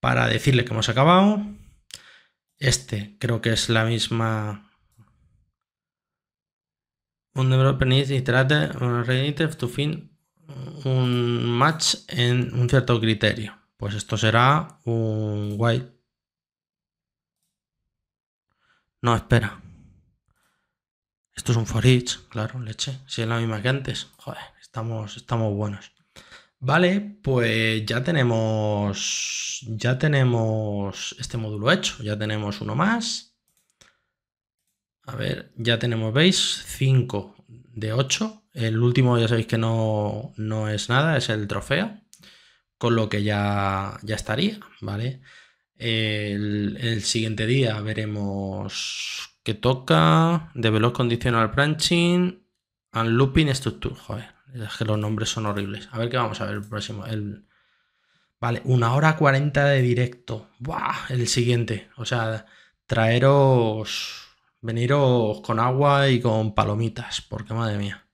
para decirle que hemos acabado. Este creo que es la misma un developer reinite to fin un match en un cierto criterio. Pues esto será un white. No, espera. Esto es un for each, claro, leche. Si es la misma que antes. Joder, estamos, estamos buenos. Vale, pues ya tenemos. Ya tenemos este módulo hecho. Ya tenemos uno más. A ver, ya tenemos, ¿veis? 5 de 8. El último ya sabéis que no, es nada, es el trofeo, con lo que ya, ya estaría, ¿vale? El, siguiente día veremos qué toca, Develop Conditional Branching, and Looping Structure. Joder, es que los nombres son horribles. A ver qué vamos a ver el próximo. El, vale, una hora 40 de directo. ¡Buah! El siguiente. O sea, traeros Veniros con agua y con palomitas, porque madre mía.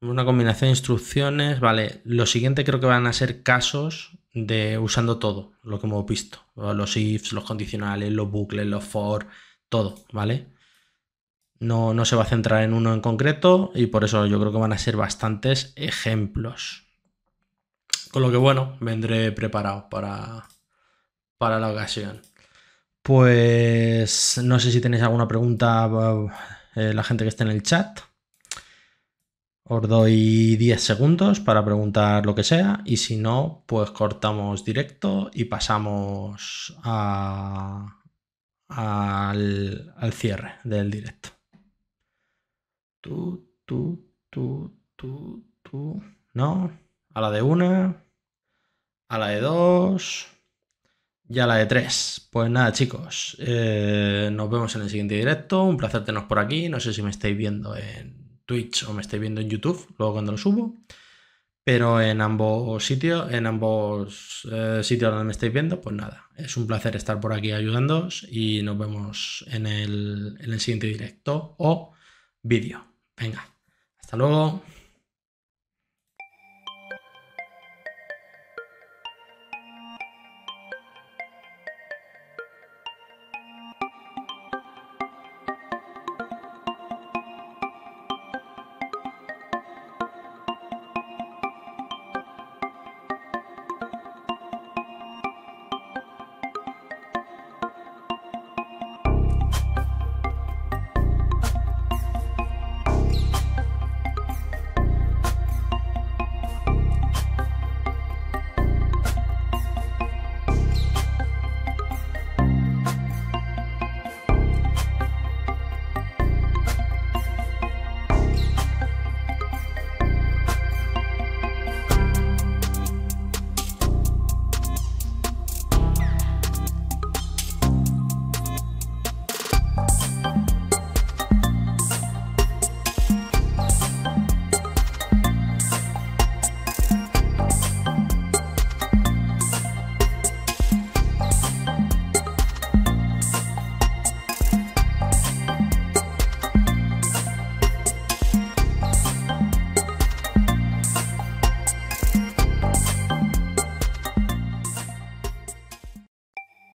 Una combinación de instrucciones, vale. Lo siguiente creo que van a ser casos de usando todo, lo que hemos visto. Los ifs, los condicionales, los bucles, los for, todo, ¿vale? No, se va a centrar en uno en concreto y por eso yo creo que van a ser bastantes ejemplos. Con lo que bueno, vendré preparado para la ocasión. Pues no sé si tenéis alguna pregunta eh, la gente que está en el chat. Os doy 10 segundos para preguntar lo que sea y si no, pues cortamos directo y pasamos al, al, cierre del directo. Tú, tú, tú, tú, tú. No. A la de una. A la de dos. Ya la de tres. Pues nada, chicos, eh, nos vemos en el siguiente directo. Un placer teneros por aquí. No sé si me estáis viendo en Twitch o me estáis viendo en YouTube, luego cuando lo subo. Pero en ambos sitios, en ambos eh, sitios donde me estáis viendo, pues nada, es un placer estar por aquí ayudándoos y nos vemos en el, en el siguiente directo o vídeo. Venga, hasta luego.